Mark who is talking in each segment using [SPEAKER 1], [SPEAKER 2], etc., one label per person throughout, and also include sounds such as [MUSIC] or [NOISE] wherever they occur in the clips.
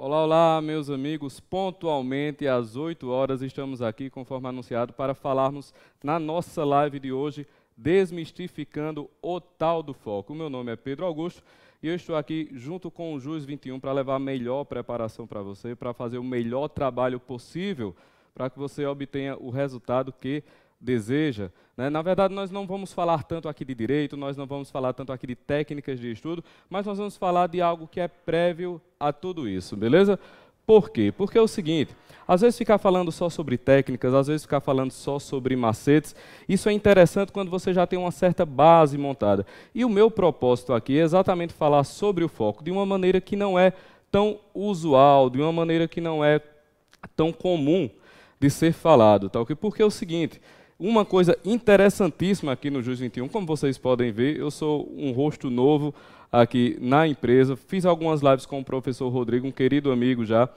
[SPEAKER 1] Olá, olá, meus amigos. Pontualmente às 8 horas estamos aqui, conforme anunciado, para falarmos na nossa live de hoje, desmistificando o tal do foco. meu nome é Pedro Augusto e eu estou aqui junto com o Jus 21 para levar a melhor preparação para você, para fazer o melhor trabalho possível, para que você obtenha o resultado que deseja. Né? Na verdade, nós não vamos falar tanto aqui de direito, nós não vamos falar tanto aqui de técnicas de estudo, mas nós vamos falar de algo que é prévio a tudo isso, beleza? Por quê? Porque é o seguinte, às vezes ficar falando só sobre técnicas, às vezes ficar falando só sobre macetes, isso é interessante quando você já tem uma certa base montada. E o meu propósito aqui é exatamente falar sobre o foco de uma maneira que não é tão usual, de uma maneira que não é tão comum de ser falado, tá ok? Porque é o seguinte, uma coisa interessantíssima aqui no Jus 21, como vocês podem ver, eu sou um rosto novo aqui na empresa. Fiz algumas lives com o professor Rodrigo, um querido amigo já.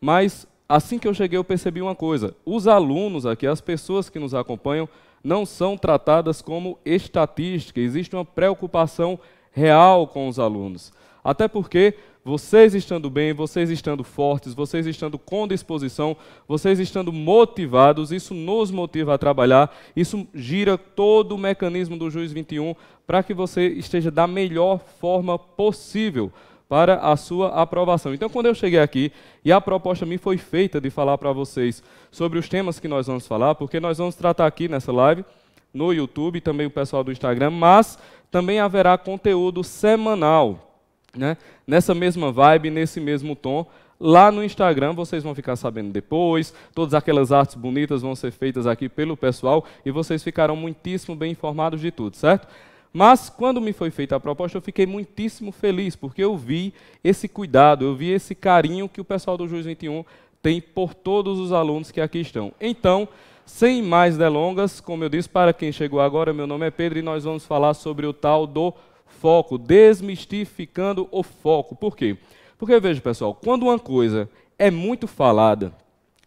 [SPEAKER 1] Mas assim que eu cheguei, eu percebi uma coisa: os alunos aqui, as pessoas que nos acompanham, não são tratadas como estatística. Existe uma preocupação real com os alunos. Até porque vocês estando bem, vocês estando fortes, vocês estando com disposição, vocês estando motivados, isso nos motiva a trabalhar, isso gira todo o mecanismo do juiz 21 para que você esteja da melhor forma possível para a sua aprovação. Então, quando eu cheguei aqui e a proposta me foi feita de falar para vocês sobre os temas que nós vamos falar, porque nós vamos tratar aqui nessa live, no YouTube, também o pessoal do Instagram, mas também haverá conteúdo semanal né? nessa mesma vibe, nesse mesmo tom. Lá no Instagram vocês vão ficar sabendo depois, todas aquelas artes bonitas vão ser feitas aqui pelo pessoal e vocês ficarão muitíssimo bem informados de tudo, certo? Mas quando me foi feita a proposta, eu fiquei muitíssimo feliz, porque eu vi esse cuidado, eu vi esse carinho que o pessoal do Juiz 21 tem por todos os alunos que aqui estão. Então, sem mais delongas, como eu disse, para quem chegou agora, meu nome é Pedro e nós vamos falar sobre o tal do Foco, desmistificando o foco. Por quê? Porque veja, pessoal, quando uma coisa é muito falada,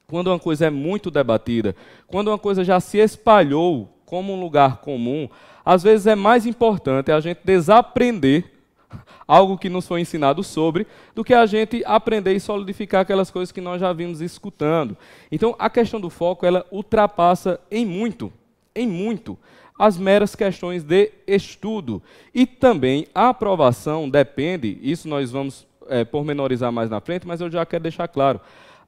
[SPEAKER 1] quando uma coisa é muito debatida, quando uma coisa já se espalhou como um lugar comum, às vezes é mais importante a gente desaprender algo que nos foi ensinado sobre, do que a gente aprender e solidificar aquelas coisas que nós já vimos escutando. Então, a questão do foco, ela ultrapassa em muito, em muito, as meras questões de estudo. E também a aprovação depende, isso nós vamos é, pormenorizar mais na frente, mas eu já quero deixar claro.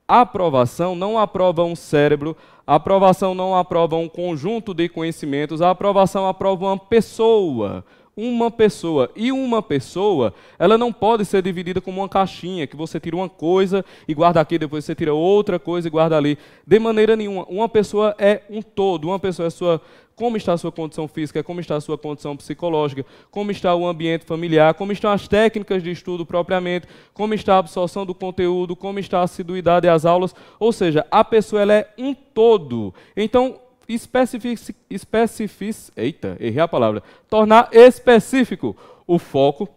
[SPEAKER 1] A aprovação não aprova um cérebro, a aprovação não aprova um conjunto de conhecimentos, a aprovação aprova uma pessoa. Uma pessoa. E uma pessoa, ela não pode ser dividida como uma caixinha, que você tira uma coisa e guarda aqui, depois você tira outra coisa e guarda ali. De maneira nenhuma. Uma pessoa é um todo, uma pessoa é sua como está a sua condição física, como está a sua condição psicológica, como está o ambiente familiar, como estão as técnicas de estudo propriamente, como está a absorção do conteúdo, como está a assiduidade às aulas, ou seja, a pessoa ela é um todo. Então, especific, especific, eita, errei a palavra, tornar específico o foco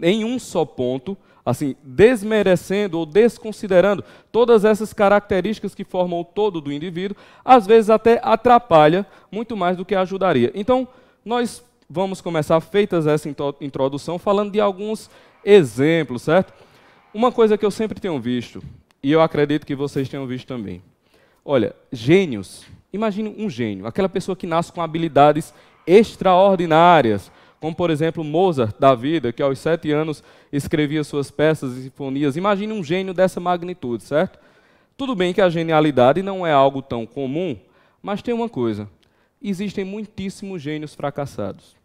[SPEAKER 1] em um só ponto assim, desmerecendo ou desconsiderando todas essas características que formam o todo do indivíduo, às vezes até atrapalha muito mais do que ajudaria. Então, nós vamos começar, feitas essa introdução, falando de alguns exemplos, certo? Uma coisa que eu sempre tenho visto, e eu acredito que vocês tenham visto também. Olha, gênios. Imagine um gênio, aquela pessoa que nasce com habilidades extraordinárias, como por exemplo Mozart da vida, que aos sete anos escrevia suas peças e sinfonias. Imagine um gênio dessa magnitude, certo? Tudo bem que a genialidade não é algo tão comum, mas tem uma coisa: existem muitíssimos gênios fracassados.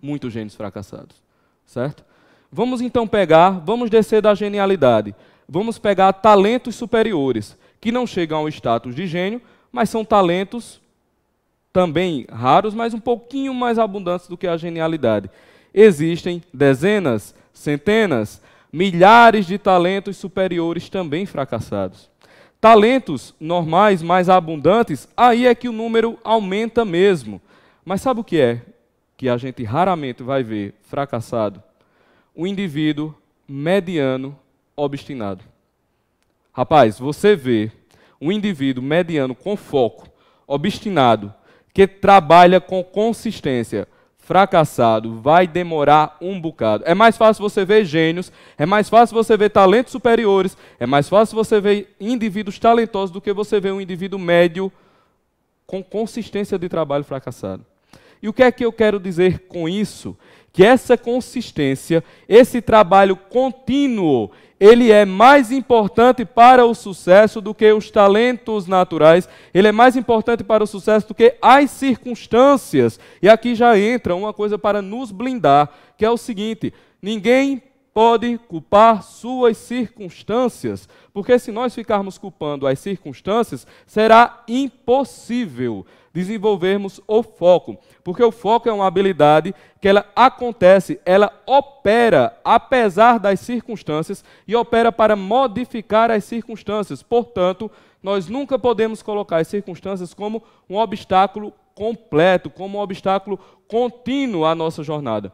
[SPEAKER 1] Muitos gênios fracassados, certo? Vamos então pegar, vamos descer da genialidade, vamos pegar talentos superiores, que não chegam ao status de gênio, mas são talentos também raros, mas um pouquinho mais abundantes do que a genialidade. Existem dezenas, centenas, milhares de talentos superiores também fracassados. Talentos normais mais abundantes, aí é que o número aumenta mesmo. Mas sabe o que é que a gente raramente vai ver fracassado? O indivíduo mediano obstinado. Rapaz, você vê um indivíduo mediano com foco, obstinado, que trabalha com consistência fracassado, vai demorar um bocado. É mais fácil você ver gênios, é mais fácil você ver talentos superiores, é mais fácil você ver indivíduos talentosos do que você ver um indivíduo médio com consistência de trabalho fracassado. E o que é que eu quero dizer com isso? Que essa consistência, esse trabalho contínuo, ele é mais importante para o sucesso do que os talentos naturais, ele é mais importante para o sucesso do que as circunstâncias. E aqui já entra uma coisa para nos blindar, que é o seguinte: ninguém pode culpar suas circunstâncias, porque se nós ficarmos culpando as circunstâncias, será impossível desenvolvermos o foco, porque o foco é uma habilidade que ela acontece, ela opera apesar das circunstâncias e opera para modificar as circunstâncias. Portanto, nós nunca podemos colocar as circunstâncias como um obstáculo completo, como um obstáculo contínuo à nossa jornada.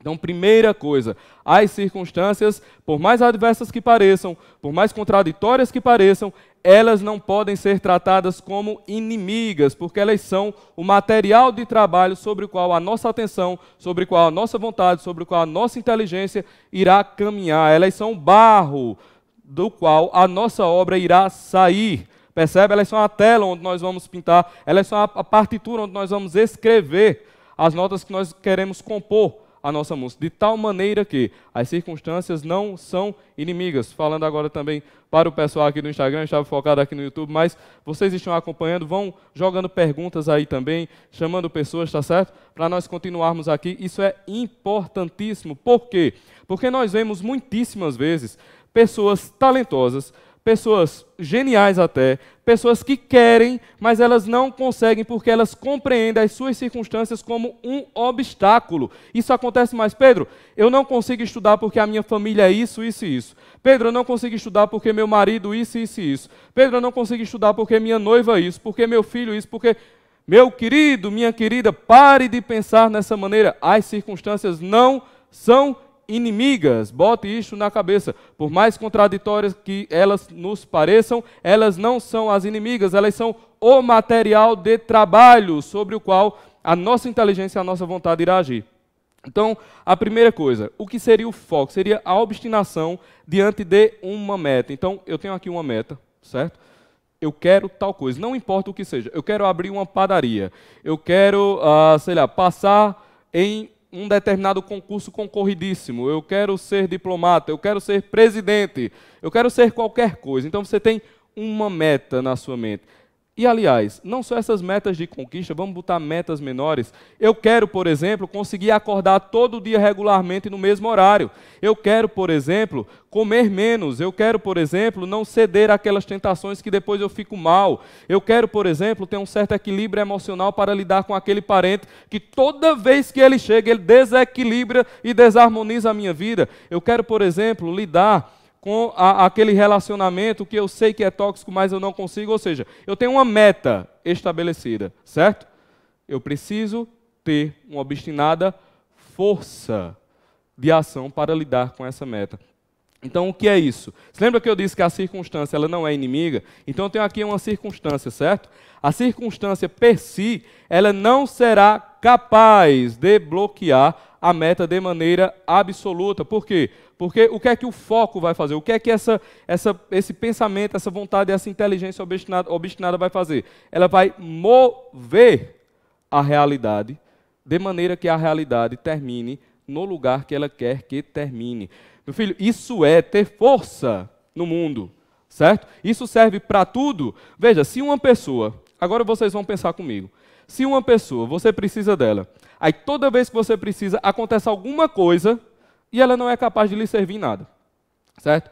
[SPEAKER 1] Então, primeira coisa, as circunstâncias, por mais adversas que pareçam, por mais contraditórias que pareçam, elas não podem ser tratadas como inimigas, porque elas são o material de trabalho sobre o qual a nossa atenção, sobre o qual a nossa vontade, sobre o qual a nossa inteligência irá caminhar. Elas são o barro do qual a nossa obra irá sair. Percebe? Elas são a tela onde nós vamos pintar, elas são a partitura onde nós vamos escrever as notas que nós queremos compor a nossa música, de tal maneira que as circunstâncias não são inimigas. Falando agora também para o pessoal aqui do Instagram, estava focado aqui no YouTube, mas vocês estão acompanhando, vão jogando perguntas aí também, chamando pessoas, tá certo? Para nós continuarmos aqui, isso é importantíssimo. Por quê? Porque nós vemos muitíssimas vezes pessoas talentosas, pessoas geniais até, pessoas que querem, mas elas não conseguem porque elas compreendem as suas circunstâncias como um obstáculo. Isso acontece mais, Pedro. Eu não consigo estudar porque a minha família é isso, isso e isso. Pedro, eu não consigo estudar porque meu marido isso, isso e isso. Pedro, eu não consigo estudar porque minha noiva é isso, porque meu filho é isso, porque meu querido, minha querida, pare de pensar nessa maneira. As circunstâncias não são inimigas. Bote isso na cabeça. Por mais contraditórias que elas nos pareçam, elas não são as inimigas, elas são o material de trabalho sobre o qual a nossa inteligência, a nossa vontade irá agir. Então, a primeira coisa, o que seria o foco? Seria a obstinação diante de uma meta. Então, eu tenho aqui uma meta, certo? Eu quero tal coisa, não importa o que seja. Eu quero abrir uma padaria. Eu quero, ah, sei lá, passar em um determinado concurso concorridíssimo, eu quero ser diplomata, eu quero ser presidente, eu quero ser qualquer coisa. Então você tem uma meta na sua mente. E, aliás, não só essas metas de conquista, vamos botar metas menores. Eu quero, por exemplo, conseguir acordar todo dia regularmente no mesmo horário. Eu quero, por exemplo, comer menos. Eu quero, por exemplo, não ceder àquelas tentações que depois eu fico mal. Eu quero, por exemplo, ter um certo equilíbrio emocional para lidar com aquele parente que toda vez que ele chega, ele desequilibra e desarmoniza a minha vida. Eu quero, por exemplo, lidar com a, aquele relacionamento que eu sei que é tóxico, mas eu não consigo. Ou seja, eu tenho uma meta estabelecida, certo? Eu preciso ter uma obstinada força de ação para lidar com essa meta. Então, o que é isso? Você lembra que eu disse que a circunstância ela não é inimiga? Então, eu tenho aqui uma circunstância, certo? A circunstância per si, ela não será capaz de bloquear a meta de maneira absoluta. Por quê? Porque o que é que o foco vai fazer? O que é que essa, essa, esse pensamento, essa vontade, essa inteligência obstinada, obstinada vai fazer? Ela vai mover a realidade, de maneira que a realidade termine no lugar que ela quer que termine. Meu filho, isso é ter força no mundo, certo? Isso serve para tudo. Veja, se uma pessoa, agora vocês vão pensar comigo, se uma pessoa, você precisa dela, aí toda vez que você precisa, acontece alguma coisa e ela não é capaz de lhe servir em nada. Certo?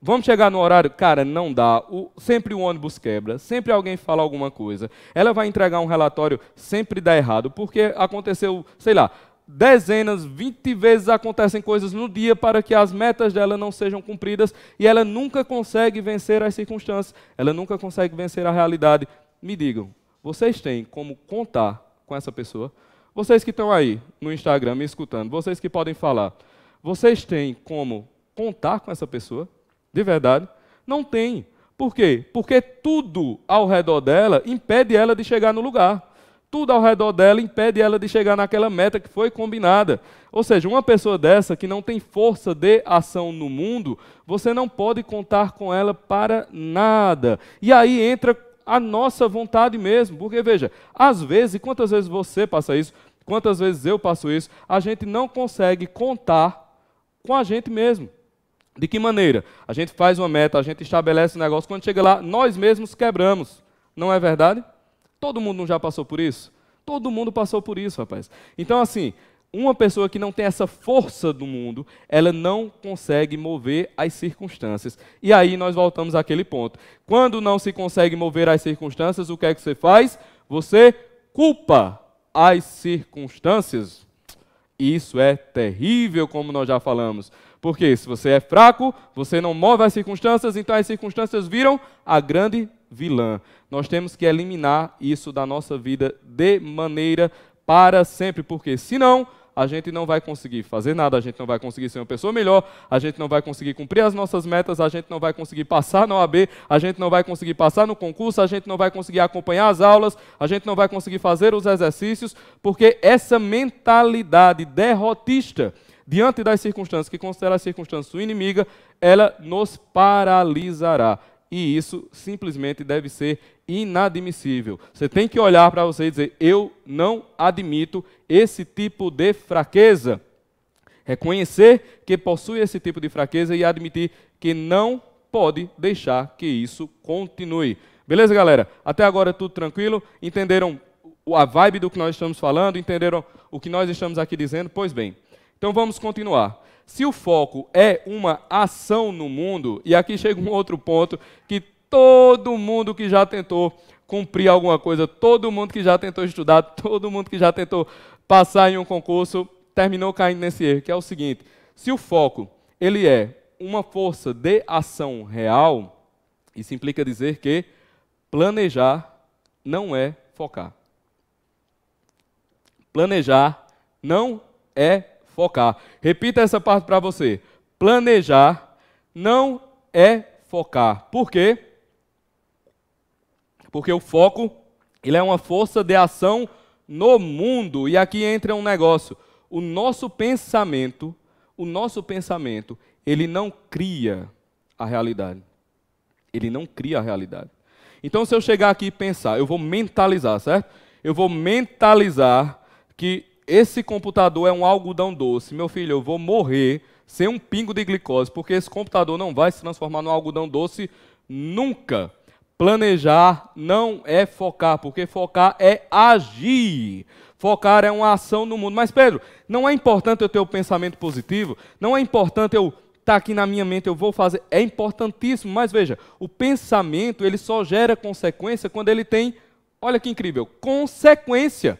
[SPEAKER 1] Vamos chegar no horário, cara, não dá. O, sempre o ônibus quebra, sempre alguém fala alguma coisa. Ela vai entregar um relatório, sempre dá errado, porque aconteceu, sei lá, dezenas, vinte vezes acontecem coisas no dia para que as metas dela não sejam cumpridas e ela nunca consegue vencer as circunstâncias, ela nunca consegue vencer a realidade. Me digam, vocês têm como contar com essa pessoa? Vocês que estão aí no Instagram me escutando, vocês que podem falar, vocês têm como contar com essa pessoa? De verdade? Não tem. Por quê? Porque tudo ao redor dela impede ela de chegar no lugar. Tudo ao redor dela impede ela de chegar naquela meta que foi combinada. Ou seja, uma pessoa dessa que não tem força de ação no mundo, você não pode contar com ela para nada. E aí entra a nossa vontade mesmo. Porque, veja, às vezes, e quantas vezes você passa isso, quantas vezes eu passo isso, a gente não consegue contar com a gente mesmo. De que maneira? A gente faz uma meta, a gente estabelece um negócio, quando chega lá, nós mesmos quebramos. Não é verdade? Todo mundo não já passou por isso? Todo mundo passou por isso, rapaz. Então, assim, uma pessoa que não tem essa força do mundo, ela não consegue mover as circunstâncias. E aí nós voltamos àquele ponto. Quando não se consegue mover as circunstâncias, o que é que você faz? Você culpa as circunstâncias. Isso é terrível, como nós já falamos. Porque se você é fraco, você não move as circunstâncias, então as circunstâncias viram a grande vilã. Nós temos que eliminar isso da nossa vida de maneira para sempre, porque senão a gente não vai conseguir fazer nada, a gente não vai conseguir ser uma pessoa melhor, a gente não vai conseguir cumprir as nossas metas, a gente não vai conseguir passar na OAB, a gente não vai conseguir passar no concurso, a gente não vai conseguir acompanhar as aulas, a gente não vai conseguir fazer os exercícios, porque essa mentalidade derrotista diante das circunstâncias, que considera a circunstância sua inimiga, ela nos paralisará. E isso simplesmente deve ser inadmissível. Você tem que olhar para você e dizer: eu não admito esse tipo de fraqueza. Reconhecer que possui esse tipo de fraqueza e admitir que não pode deixar que isso continue. Beleza, galera? Até agora tudo tranquilo? Entenderam a vibe do que nós estamos falando? Entenderam o que nós estamos aqui dizendo? Pois bem. Então vamos continuar. Se o foco é uma ação no mundo, e aqui chega um outro ponto que Todo mundo que já tentou cumprir alguma coisa, todo mundo que já tentou estudar, [LAUGHS] todo mundo que já tentou passar em um concurso, terminou caindo nesse erro, que é o seguinte: se o foco ele é uma força de ação real, isso implica dizer que planejar não é focar. Planejar não é focar. Repita essa parte para você. Planejar não é focar. Por quê? Porque o foco, ele é uma força de ação no mundo. E aqui entra um negócio. O nosso pensamento, o nosso pensamento, ele não cria a realidade. Ele não cria a realidade. Então, se eu chegar aqui e pensar, eu vou mentalizar, certo? Eu vou mentalizar que esse computador é um algodão doce. Meu filho, eu vou morrer sem um pingo de glicose, porque esse computador não vai se transformar num algodão doce nunca. Planejar não é focar, porque focar é agir. Focar é uma ação no mundo. Mas, Pedro, não é importante eu ter o um pensamento positivo, não é importante eu estar tá aqui na minha mente, eu vou fazer. É importantíssimo, mas veja, o pensamento ele só gera consequência quando ele tem, olha que incrível, consequência.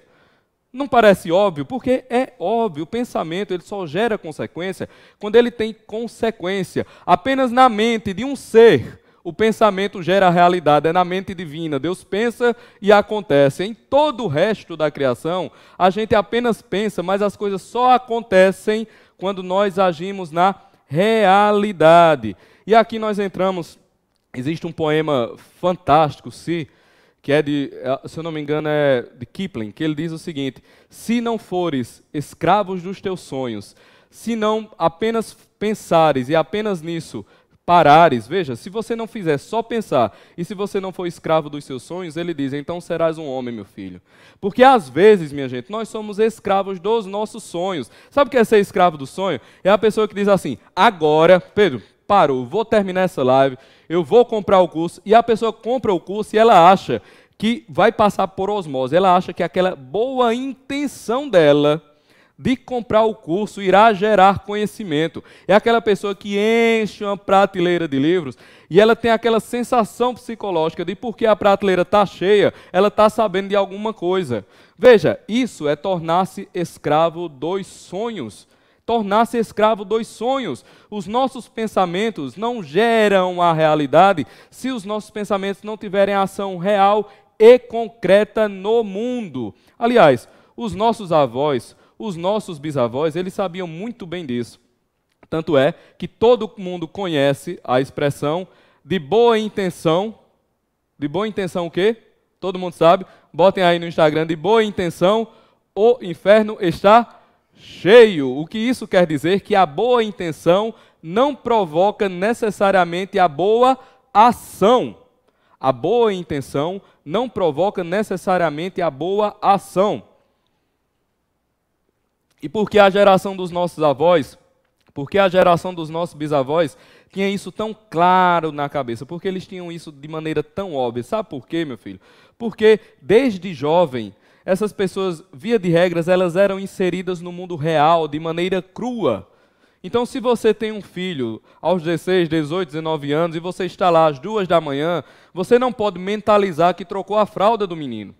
[SPEAKER 1] Não parece óbvio? Porque é óbvio. O pensamento ele só gera consequência quando ele tem consequência. Apenas na mente de um ser o pensamento gera a realidade, é na mente divina. Deus pensa e acontece. Em todo o resto da criação, a gente apenas pensa, mas as coisas só acontecem quando nós agimos na realidade. E aqui nós entramos. Existe um poema fantástico, se que é de, eh, se eu não me engano, é de Kipling, que ele diz o seguinte: Se não fores escravos dos teus sonhos, se não apenas pensares e apenas nisso parares. Veja, se você não fizer só pensar e se você não for escravo dos seus sonhos, ele diz: então serás um homem, meu filho. Porque às vezes, minha gente, nós somos escravos dos nossos sonhos. Sabe o que é ser escravo do sonho? É a pessoa que diz assim: agora, Pedro, parou, vou terminar essa live, eu vou comprar o curso. E a pessoa compra o curso e ela acha que vai passar por osmose, ela acha que aquela boa intenção dela de comprar o curso irá gerar conhecimento. É aquela pessoa que enche uma prateleira de livros e ela tem aquela sensação psicológica de porque a prateleira está cheia, ela está sabendo de alguma coisa. Veja, isso é tornar-se escravo dos sonhos. Tornar-se escravo dos sonhos. Os nossos pensamentos não geram a realidade se os nossos pensamentos não tiverem ação real e concreta no mundo. Aliás, os nossos avós, os nossos bisavós, eles sabiam muito bem disso. Tanto é que todo mundo conhece a expressão de boa intenção. De boa intenção o quê? Todo mundo sabe. Botem aí no Instagram de boa intenção, o inferno está cheio. O que isso quer dizer? Que a boa intenção não provoca necessariamente a boa ação. A boa intenção não provoca necessariamente a boa ação. E porque a geração dos nossos avós, porque a geração dos nossos bisavós tinha isso tão claro na cabeça, porque eles tinham isso de maneira tão óbvia. Sabe por quê, meu filho? Porque desde jovem, essas pessoas, via de regras, elas eram inseridas no mundo real de maneira crua. Então, se você tem um filho aos 16, 18, 19 anos e você está lá às duas da manhã, você não pode mentalizar que trocou a fralda do menino.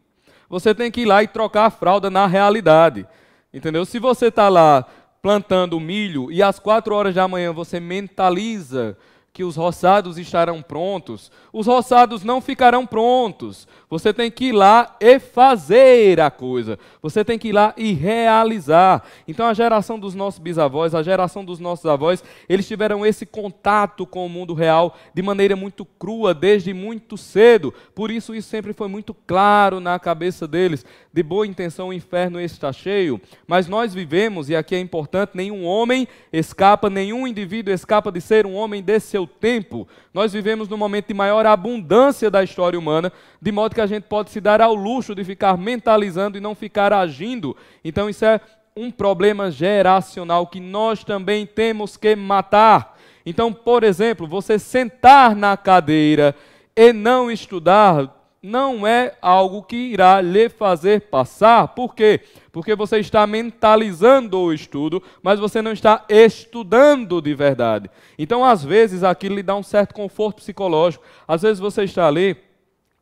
[SPEAKER 1] Você tem que ir lá e trocar a fralda na realidade. Entendeu? Se você está lá plantando milho e às quatro horas da manhã você mentaliza que os roçados estarão prontos. Os roçados não ficarão prontos. Você tem que ir lá e fazer a coisa. Você tem que ir lá e realizar. Então, a geração dos nossos bisavós, a geração dos nossos avós, eles tiveram esse contato com o mundo real de maneira muito crua, desde muito cedo. Por isso, isso sempre foi muito claro na cabeça deles. De boa intenção, o inferno está cheio. Mas nós vivemos, e aqui é importante: nenhum homem escapa, nenhum indivíduo escapa de ser um homem desse seu seu tempo. Nós vivemos num momento de maior abundância da história humana, de modo que a gente pode se dar ao luxo de ficar mentalizando e não ficar agindo. Então, isso é um problema geracional que nós também temos que matar. Então, por exemplo, você sentar na cadeira e não estudar não é algo que irá lhe fazer passar. Por quê? Porque você está mentalizando o estudo, mas você não está estudando de verdade. Então, às vezes, aquilo lhe dá um certo conforto psicológico. Às vezes você está ali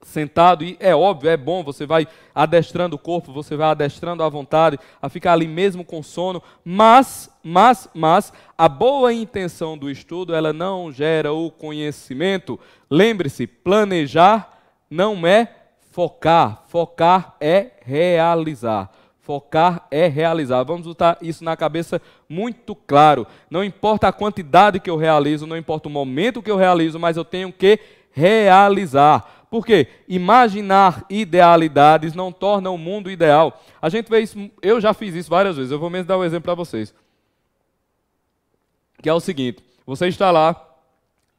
[SPEAKER 1] sentado e é óbvio, é bom, você vai adestrando o corpo, você vai adestrando a vontade, a ficar ali mesmo com sono, mas, mas, mas a boa intenção do estudo, ela não gera o conhecimento. Lembre-se, planejar não é focar, focar é realizar. Focar é realizar. Vamos botar isso na cabeça muito claro. Não importa a quantidade que eu realizo, não importa o momento que eu realizo, mas eu tenho que realizar. Por quê? imaginar idealidades não torna o mundo ideal. A gente vê isso, eu já fiz isso várias vezes. Eu vou mesmo dar um exemplo para vocês. Que é o seguinte: você está lá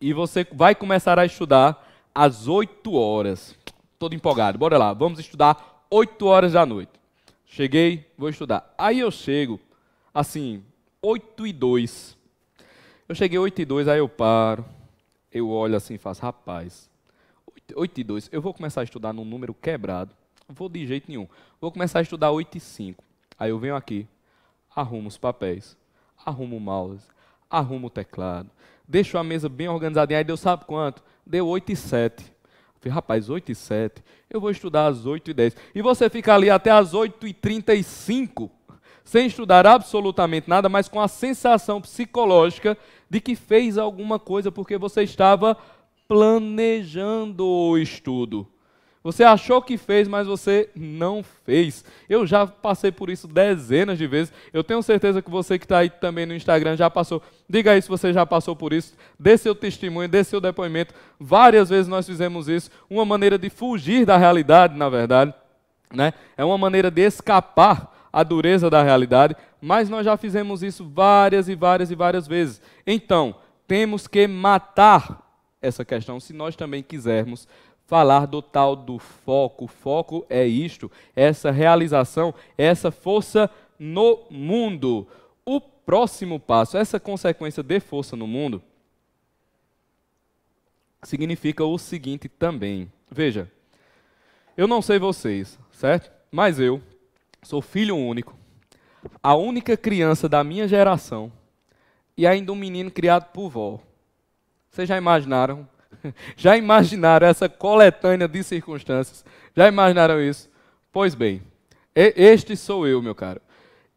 [SPEAKER 1] e você vai começar a estudar às 8 horas. Todo empolgado. Bora lá, vamos estudar 8 horas da noite. Cheguei, vou estudar. Aí eu chego, assim, 8 e 2. Eu cheguei 8 e 2, aí eu paro. Eu olho assim e faço, rapaz, 8, 8 e 2, eu vou começar a estudar num número quebrado. Vou de jeito nenhum. Vou começar a estudar 8 e 5. Aí eu venho aqui, arrumo os papéis, arrumo o mouse, arrumo o teclado, deixo a mesa bem organizadinha. Aí deu sabe quanto? deu 8 e 7. Eu falei, rapaz, 8 e 7, eu vou estudar às 8 e 10. E você fica ali até às 8 e 35, sem estudar absolutamente nada, mas com a sensação psicológica de que fez alguma coisa, porque você estava planejando o estudo. Você achou que fez, mas você não fez. Eu já passei por isso dezenas de vezes. Eu tenho certeza que você que está aí também no Instagram já passou. Diga aí se você já passou por isso. Dê seu testemunho, dê seu depoimento. Várias vezes nós fizemos isso. Uma maneira de fugir da realidade, na verdade. Né? É uma maneira de escapar a dureza da realidade, mas nós já fizemos isso várias e várias e várias vezes. Então, temos que matar essa questão se nós também quisermos falar do tal do foco. foco é isto, essa realização, essa força no mundo. O próximo passo, essa consequência de força no mundo, significa o seguinte também. Veja, eu não sei vocês, certo? Mas eu sou filho único, a única criança da minha geração e ainda um menino criado por vó. Vocês já imaginaram [LAUGHS] Já imaginaram essa coletânea de circunstâncias? Já imaginaram isso? Pois bem, este sou eu, meu caro.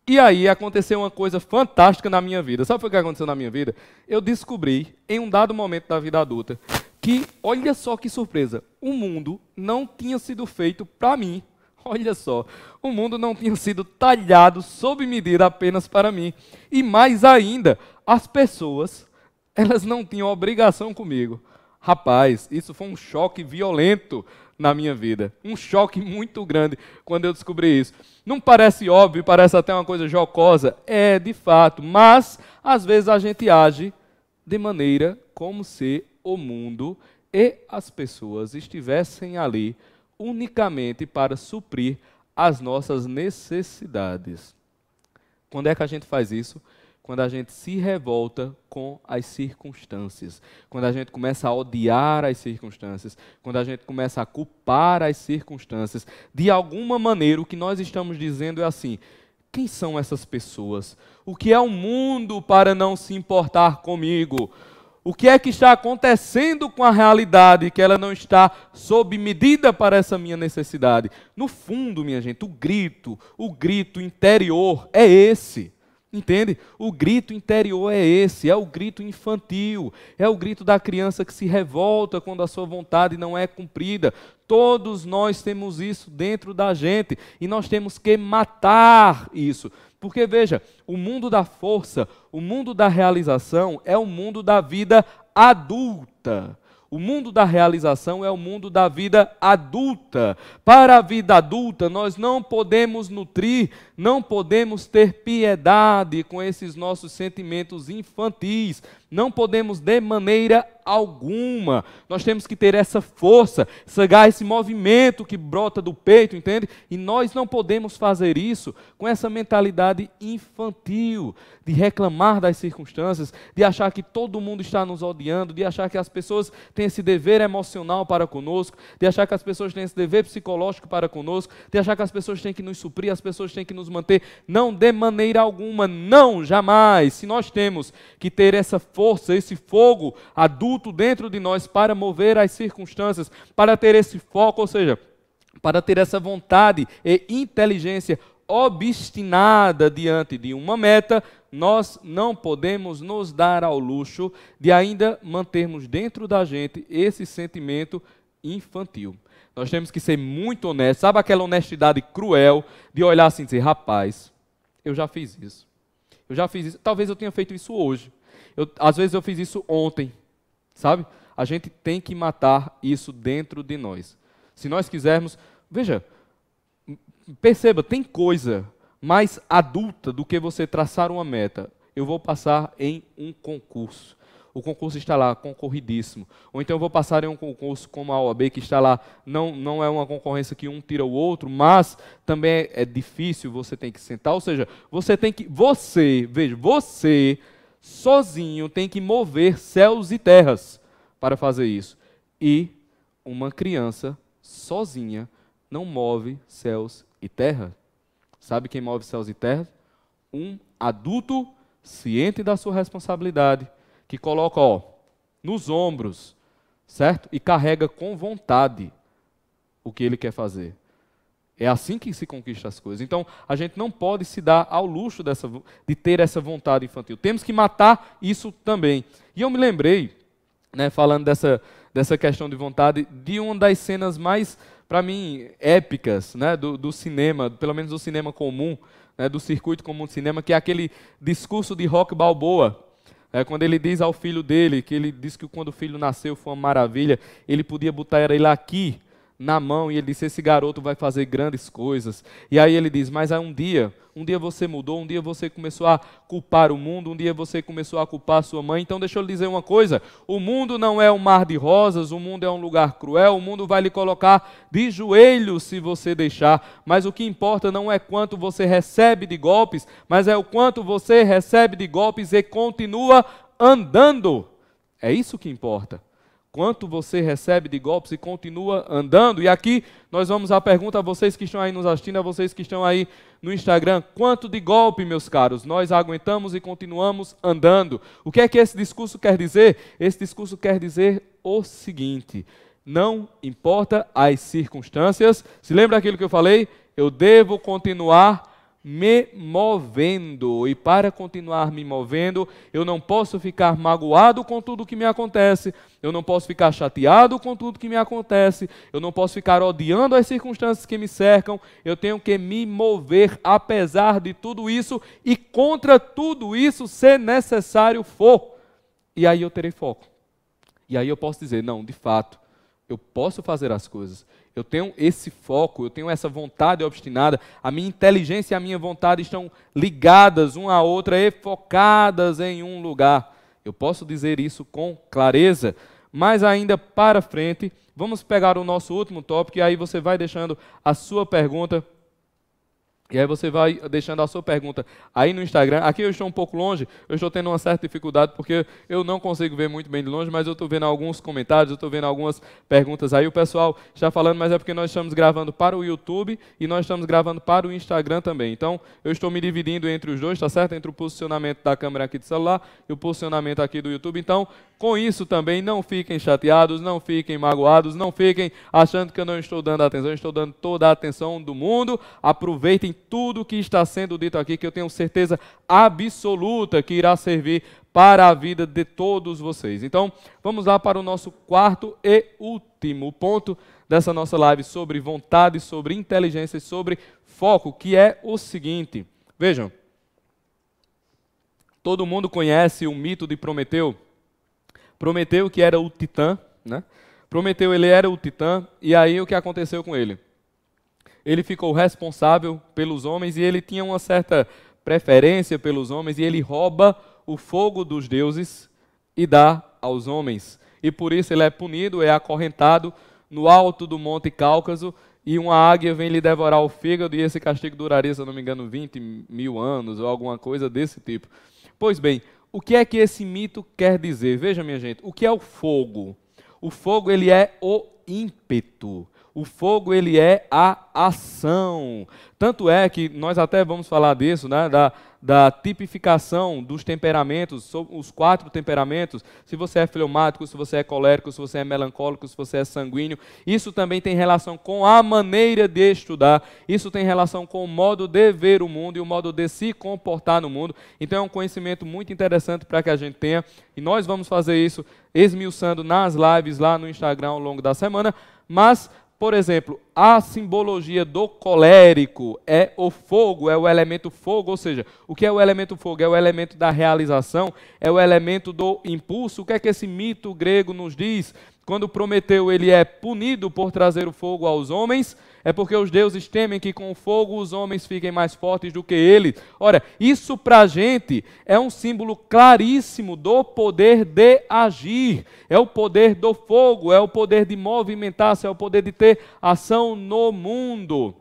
[SPEAKER 1] E aí aconteceu uma coisa fantástica na minha vida. Sabe o que aconteceu na minha vida? Eu descobri, em um dado momento da vida adulta, que, olha só que surpresa, o mundo não tinha sido feito para mim. [LAUGHS] Olha só, o mundo não tinha sido talhado sob medida apenas para mim. E mais ainda, as pessoas, elas não tinham obrigação comigo. Rapaz, isso foi um choque violento na minha vida. Um choque muito grande quando eu descobri isso. Não parece óbvio, parece até uma coisa jocosa. É, de fato. Mas, às vezes, a gente age de maneira como se o mundo e as pessoas estivessem ali unicamente para suprir as nossas necessidades. Quando é que a gente faz isso? quando a gente se revolta com as circunstâncias, quando a gente começa a odiar as circunstâncias, quando a gente começa a culpar as circunstâncias, de alguma maneira o que nós estamos dizendo é assim: quem são essas pessoas? O que é o mundo para não se importar comigo? O que é que está acontecendo com a realidade que ela não está sob medida para essa minha necessidade? No fundo, minha gente, o grito, o grito interior é esse. Entende? O grito interior é esse, é o grito infantil, é o grito da criança que se revolta quando a sua vontade não é cumprida. Todos nós temos isso dentro da gente e nós temos que matar isso. Porque veja, o mundo da força, o mundo da realização é o mundo da vida adulta. O mundo da realização é o mundo da vida adulta. Para a vida adulta, nós não podemos nutrir, não podemos ter piedade com esses nossos sentimentos infantis, não podemos de maneira alguma. Nós temos que ter essa força, sagar esse movimento que brota do peito, entende? E nós não podemos fazer isso com essa mentalidade infantil de reclamar das circunstâncias, de achar que todo mundo está nos odiando, de achar que as pessoas têm esse dever emocional para conosco, de achar que as pessoas têm esse dever psicológico para conosco, de achar que as pessoas têm que nos suprir, as pessoas têm que nos manter. Não de maneira alguma, não, jamais. Se nós temos que ter essa força, força, esse fogo adulto dentro de nós para mover as circunstâncias, para ter esse foco, ou seja, para ter essa vontade e inteligência obstinada diante de uma meta, nós não podemos nos dar ao luxo de ainda mantermos dentro da gente esse sentimento infantil. Nós temos que ser muito honestos. Sabe aquela honestidade cruel de olhar assim e dizer: rapaz, eu já fiz isso. Eu já fiz isso. Talvez eu tenha feito isso hoje. Eu, às vezes eu fiz isso ontem, sabe? A gente tem que matar isso dentro de nós. Se nós quisermos, veja, perceba, tem coisa mais adulta do que você traçar uma meta. Eu vou passar em um concurso. O concurso está lá, concorridíssimo. Ou então eu vou passar em um concurso como a OAB, que está lá. Não, não é uma concorrência que um tira o outro, mas também é, é difícil, você tem que sentar. Ou seja, você tem que. Você, veja, você sozinho tem que mover céus e terras para fazer isso. E uma criança sozinha não move céus e terra. Sabe quem move céus e terra? Um adulto ciente da sua responsabilidade, que coloca ó, nos ombros, certo? E carrega com vontade o que ele quer fazer. É assim que se conquista as coisas. Então, a gente não pode se dar ao luxo dessa, de ter essa vontade infantil. Temos que matar isso também. E eu me lembrei, né, falando dessa, dessa questão de vontade, de uma das cenas mais, para mim, épicas né, do, do, cinema, pelo menos do cinema comum, né, do circuito comum de cinema, que é aquele discurso de Rock Balboa. É, quando ele diz ao filho dele, que ele diz que quando o filho nasceu foi uma maravilha, ele podia botar ele aqui, na mão e ele disse: Esse garoto vai fazer grandes coisas. E aí ele diz: Mas há um dia, um dia você mudou, um dia você começou a culpar o mundo, um dia você começou a culpar sua mãe. Então deixa eu lhe dizer uma coisa: o mundo não é um mar de rosas, o mundo é um lugar cruel, o mundo vai lhe colocar de joelhos se você deixar. Mas o que importa não é quanto você recebe de golpes, mas é o quanto você recebe de golpes e continua andando. É isso que importa quanto você recebe de golpes e continua andando. E aqui nós vamos à pergunta a vocês que estão aí nos assistindo, a vocês que estão aí no Instagram: quanto de golpe, meus caros, nós aguentamos e continuamos andando? O que é que esse discurso quer dizer? Esse discurso quer dizer o seguinte: não importa as circunstâncias, se lembra aquilo que eu falei? Eu devo continuar me movendo. E para continuar me movendo, eu não posso ficar magoado com tudo que me acontece, eu não posso ficar chateado com tudo que me acontece, eu não posso ficar odiando as circunstâncias que me cercam, eu tenho que me mover apesar de tudo isso e contra tudo isso, se necessário for. E aí eu terei foco. E aí eu posso dizer: não, de fato, eu posso fazer as coisas, eu tenho esse foco, eu tenho essa vontade obstinada, a minha inteligência e a minha vontade estão ligadas uma à outra e focadas em um lugar. Eu posso dizer isso com clareza, mas ainda para frente, vamos pegar o nosso último tópico e aí você vai deixando a sua pergunta e aí você vai deixando a sua pergunta aí no Instagram. Aqui eu estou um pouco longe, eu estou tendo uma certa dificuldade porque eu não consigo ver muito bem de longe, mas eu estou vendo alguns comentários, eu estou vendo algumas perguntas aí. O pessoal está falando, mas é porque nós estamos gravando para o YouTube e nós estamos gravando para o Instagram também. Então eu estou me dividindo entre os dois, está certo? Entre o posicionamento da câmera aqui do celular e o posicionamento aqui do YouTube. Então com isso também não fiquem chateados, não fiquem magoados, não fiquem achando que eu não estou dando atenção, eu estou dando toda a atenção do mundo. Aproveitem tudo que está sendo dito aqui, que eu tenho certeza absoluta que irá servir para a vida de todos vocês. Então, vamos lá para o nosso quarto e último ponto dessa nossa live sobre vontade, sobre inteligência e sobre foco, que é o seguinte. Vejam, todo mundo conhece o mito de Prometeu. Prometeu que era o titã, né? Prometeu ele era o titã e aí o que aconteceu com ele? ele ficou responsável pelos homens e ele tinha uma certa preferência pelos homens e ele rouba o fogo dos deuses e dá aos homens. E por isso ele é punido, é acorrentado no alto do Monte Cáucaso e uma águia vem lhe devorar o fígado e esse castigo duraria, se não me engano, 20 mil anos ou alguma coisa desse tipo. Pois bem, o que é que esse mito quer dizer? Veja, minha gente, o que é o fogo? O fogo ele é o ímpeto. O fogo ele é a ação. Tanto é que nós até vamos falar disso, né, da, da tipificação dos temperamentos, os quatro temperamentos, se você é fleumático, se você é colérico, se você é melancólico, se você é sanguíneo, isso também tem relação com a maneira de estudar, isso tem relação com o modo de ver o mundo e o modo de se comportar no mundo. Então é um conhecimento muito interessante para que a gente tenha, e nós vamos fazer isso esmiuçando nas lives lá no Instagram ao longo da semana, mas por exemplo, a simbologia do colérico é o fogo, é o elemento fogo, ou seja, o que é o elemento fogo? É o elemento da realização, é o elemento do impulso. O que é que esse mito grego nos diz? Quando Prometeu ele é punido por trazer o fogo aos homens, é porque os deuses temem que com o fogo os homens fiquem mais fortes do que ele. Ora, isso para a gente é um símbolo claríssimo do poder de agir. É o poder do fogo, é o poder de movimentar-se, é o poder de ter ação no mundo.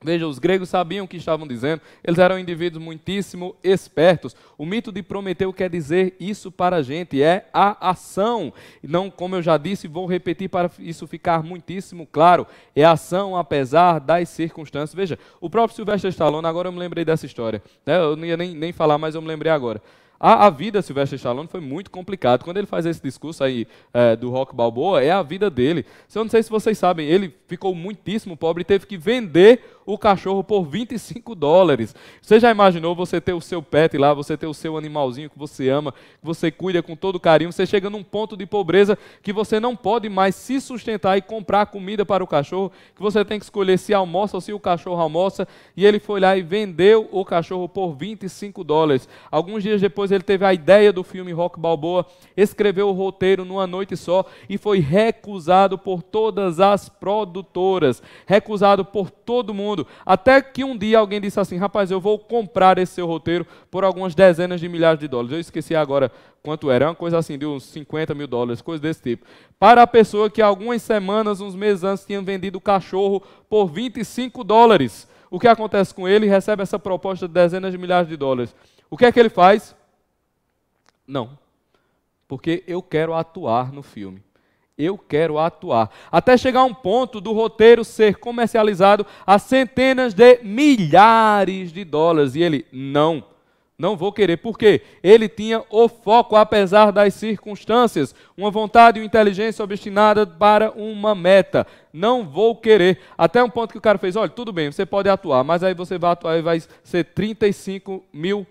[SPEAKER 1] Veja, os gregos sabiam o que estavam dizendo, eles eram indivíduos muitíssimo espertos. O mito de Prometeu quer dizer isso para a gente, é a ação. Não, como eu já disse, vou repetir para isso ficar muitíssimo claro, é ação apesar das circunstâncias. Veja, o próprio Sylvester Stallone, agora eu me lembrei dessa história, né? eu não ia nem, nem falar, mas eu me lembrei agora. A, a vida Sylvester Stallone foi muito complicada. Quando ele faz esse discurso aí é, do Rock Balboa, é a vida dele. Eu não sei se vocês sabem, ele ficou muitíssimo pobre e teve que vender o cachorro por 25 dólares. Você já imaginou você ter o seu pet lá, você ter o seu animalzinho que você ama, que você cuida com todo carinho, você chega num ponto de pobreza que você não pode mais se sustentar e comprar comida para o cachorro, que você tem que escolher se almoça ou se o cachorro almoça, e ele foi lá e vendeu o cachorro por 25 dólares. Alguns dias depois ele teve a ideia do filme Rock Balboa, escreveu o roteiro numa noite só e foi recusado por todas as produtoras, recusado por todo mundo até que um dia alguém disse assim: rapaz, eu vou comprar esse seu roteiro por algumas dezenas de milhares de dólares. Eu esqueci agora quanto era, é uma coisa assim, de uns 50 mil dólares, coisa desse tipo. Para a pessoa que algumas semanas, uns meses antes, tinha vendido o cachorro por 25 dólares. O que acontece com ele? Recebe essa proposta de dezenas de milhares de dólares. O que é que ele faz? Não. Porque eu quero atuar no filme eu quero atuar. Até chegar a um ponto do roteiro ser comercializado a centenas de milhares de dólares. E ele, não, não vou querer. Por quê? Ele tinha o foco, apesar das circunstâncias, uma vontade e uma inteligência obstinada para uma meta. Não vou querer. Até um ponto que o cara fez: olha, tudo bem, você pode atuar, mas aí você vai atuar e vai ser 35 mil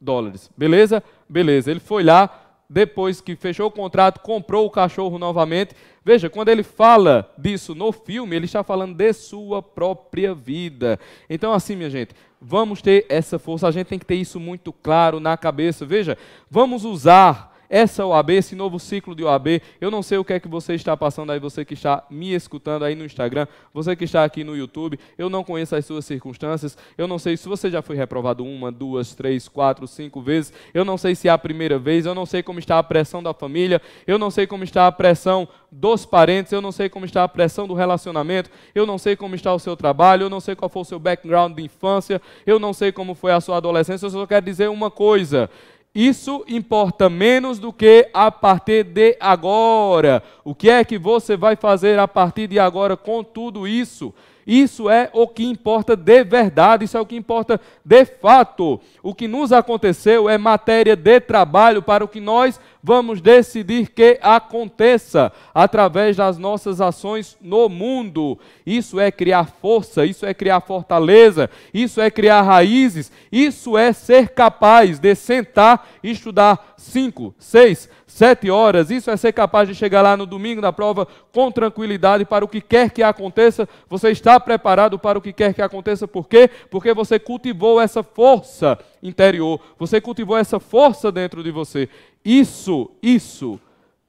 [SPEAKER 1] dólares. Beleza? Beleza. Ele foi lá depois que fechou o contrato, comprou o cachorro novamente. Veja, quando ele fala disso no filme, ele está falando de sua própria vida. Então, assim, minha gente, vamos ter essa força, a gente tem que ter isso muito claro na cabeça. Veja, vamos usar essa OAB, esse novo ciclo de OAB. Eu não sei o que é que você está passando aí, você que está me escutando aí no Instagram, você que está aqui no YouTube. Eu não conheço as suas circunstâncias. Eu não sei se você já foi reprovado uma, duas, três, quatro, cinco vezes. Eu não sei se é a primeira vez. Eu não sei como está a pressão da família. Eu não sei como está a pressão dos parentes. Eu não sei como está a pressão do relacionamento. Eu não sei como está o seu trabalho. Eu não sei qual foi o seu background de infância. Eu não sei como foi a sua adolescência. Eu só quero dizer uma coisa. Isso importa menos do que a partir de agora. O que é que você vai fazer a partir de agora com tudo isso? Isso é o que importa de verdade, isso é o que importa de fato. O que nos aconteceu é matéria de trabalho para o que nós vamos decidir que aconteça através das nossas ações no mundo. Isso é criar força, isso é criar fortaleza, isso é criar raízes, isso é ser capaz de sentar e estudar cinco, seis, sete horas. Isso é ser capaz de chegar lá no domingo da prova com tranquilidade para o que quer que aconteça. Você está preparado para o que quer que aconteça. Por quê? Porque você cultivou essa força interior. Você cultivou essa força dentro de você. Isso, isso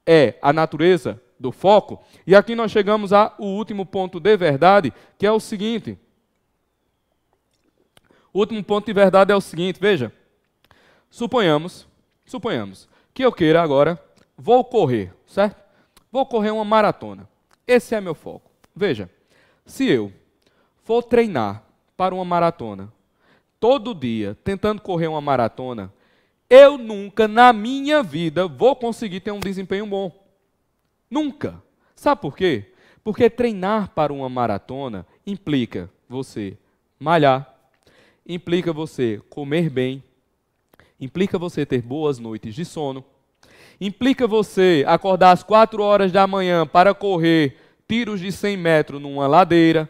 [SPEAKER 1] é a natureza do foco. E aqui nós chegamos ao último ponto de verdade, que é o seguinte. O último ponto de verdade é o seguinte, veja. Suponhamos, suponhamos que eu queira agora, vou correr, certo? Vou correr uma maratona. Esse é meu foco. Veja, se eu for treinar para uma maratona, todo dia tentando correr uma maratona, eu nunca na minha vida vou conseguir ter um desempenho bom. Nunca. Sabe por quê? Porque treinar para uma maratona implica você malhar, implica você comer bem, Implica você ter boas noites de sono. Implica você acordar às 4 horas da manhã para correr tiros de 100 metros numa ladeira.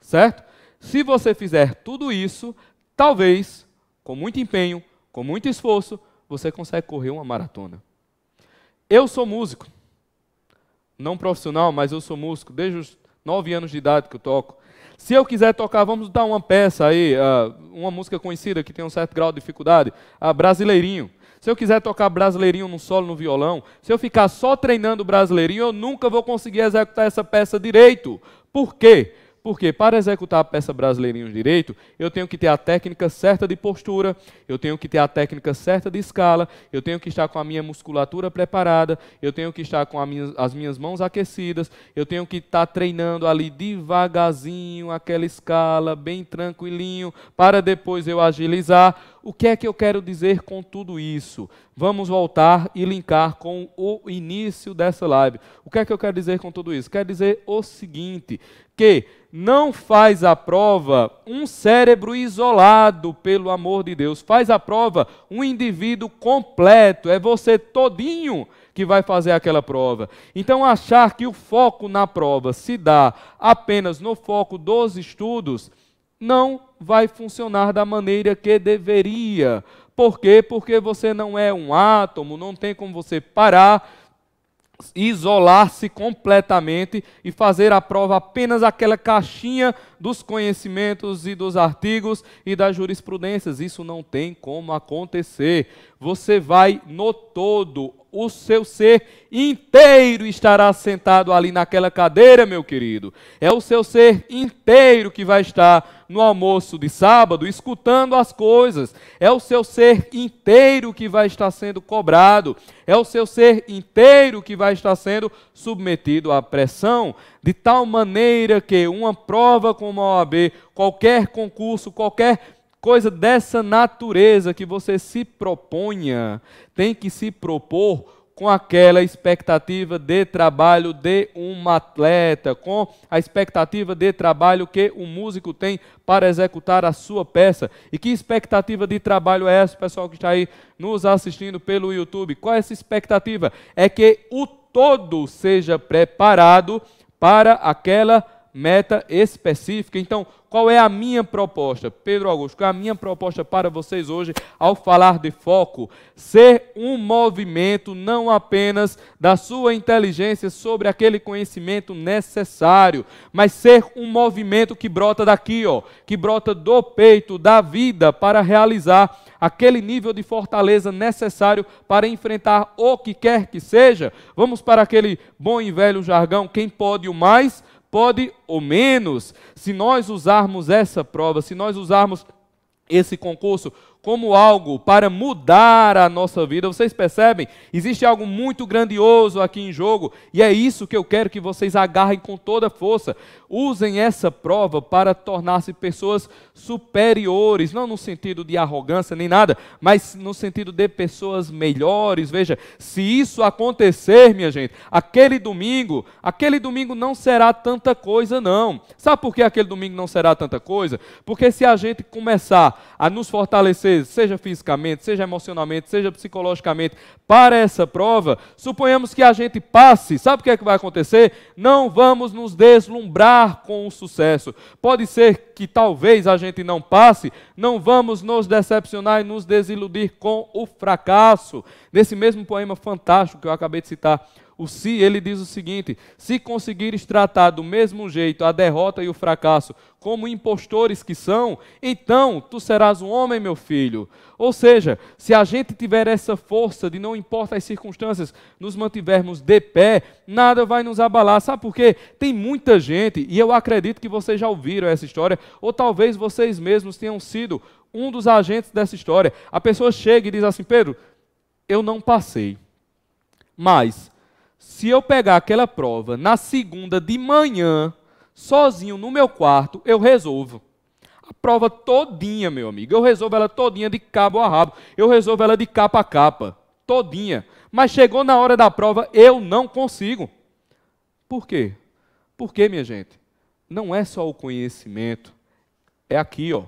[SPEAKER 1] Certo? Se você fizer tudo isso, talvez, com muito empenho, com muito esforço, você consegue correr uma maratona. Eu sou músico. Não profissional, mas eu sou músico desde os 9 anos de idade que eu toco. Se eu quiser tocar, vamos dar uma peça aí, uh, uma música conhecida que tem um certo grau de dificuldade? a brasileirinho. Se eu quiser tocar brasileirinho no solo, no violão, se eu ficar só treinando brasileirinho, eu nunca vou conseguir executar essa peça direito. Por quê? Porque para executar a peça brasileirinho direito, eu tenho que ter a técnica certa de postura, eu tenho que ter a técnica certa de escala, eu tenho que estar com a minha musculatura preparada, eu tenho que estar com minha, as minhas mãos aquecidas, eu tenho que estar treinando ali devagarzinho, aquela escala, bem tranquilinho, para depois eu agilizar. O que é que eu quero dizer com tudo isso? Vamos voltar e linkar com o início dessa live. O que é que eu quero dizer com tudo isso? Quero dizer o seguinte, que não faz a prova um cérebro isolado, pelo amor de Deus. Faz a prova um indivíduo completo, é você todinho que vai fazer aquela prova. Então, achar que o foco na prova se dá apenas no foco dos estudos não vai funcionar da maneira que deveria. Por quê? Porque você não é um átomo, não tem como você parar isolar-se completamente e fazer à prova apenas aquela caixinha dos conhecimentos e dos artigos e das jurisprudências. Isso não tem como acontecer você vai no todo, o seu ser inteiro estará sentado ali naquela cadeira, meu querido. É o seu ser inteiro que vai estar no almoço de sábado escutando as coisas. É o seu ser inteiro que vai estar sendo cobrado. É o seu ser inteiro que vai estar sendo submetido à pressão, de tal maneira que uma prova como a OAB, qualquer concurso, qualquer coisa dessa natureza que você se proponha, tem que se propor com aquela expectativa de trabalho de um atleta, com a expectativa de trabalho que o um músico tem para executar a sua peça. E que expectativa de trabalho é essa, pessoal que está aí nos assistindo pelo YouTube? Qual é essa expectativa? É que o todo seja preparado para aquela meta específica. Então, qual é a minha proposta? Pedro Augusto, qual é a minha proposta para vocês hoje ao falar de foco? Ser um movimento não apenas da sua inteligência sobre aquele conhecimento necessário, mas ser um movimento que brota daqui, ó, que brota do peito, da vida para realizar aquele nível de fortaleza necessário para enfrentar o que quer que seja. Vamos para aquele bom e velho jargão, quem pode o mais pode ou menos, se nós usarmos essa prova, se nós usarmos esse concurso como algo para mudar a nossa vida. Vocês percebem? Existe algo muito grandioso aqui em jogo e é isso que eu quero que vocês agarrem com toda força. Usem essa prova para tornar-se pessoas superiores, não no sentido de arrogância nem nada, mas no sentido de pessoas melhores. Veja, se isso acontecer, minha gente, aquele domingo, aquele domingo não será tanta coisa, não. Sabe por que aquele domingo não será tanta coisa? Porque se a gente começar a nos fortalecer vezes, seja fisicamente, seja emocionalmente, seja psicologicamente, para essa prova, suponhamos que a gente passe, sabe o que é que vai acontecer? Não vamos nos deslumbrar com o sucesso. Pode ser que talvez a gente não passe, não vamos nos decepcionar e nos desiludir com o fracasso. Nesse mesmo poema fantástico que eu acabei de citar, o se, ele diz o seguinte: se conseguires tratar do mesmo jeito a derrota e o fracasso como impostores que são, então tu serás um homem, meu filho. Ou seja, se a gente tiver essa força de não importa as circunstâncias, nos mantivermos de pé, nada vai nos abalar. Sabe por quê? Tem muita gente, e eu acredito que vocês já ouviram essa história, ou talvez vocês mesmos tenham sido um dos agentes dessa história. A pessoa chega e diz assim: Pedro, eu não passei. Mas se eu pegar aquela prova na segunda de manhã, sozinho no meu quarto, eu resolvo. A prova todinha, meu amigo. Eu resolvo ela todinha de cabo a rabo. Eu resolvo ela de capa a capa. Todinha. Mas chegou na hora da prova, eu não consigo. Por quê? Porque, minha gente, não é só o conhecimento. É aqui, ó.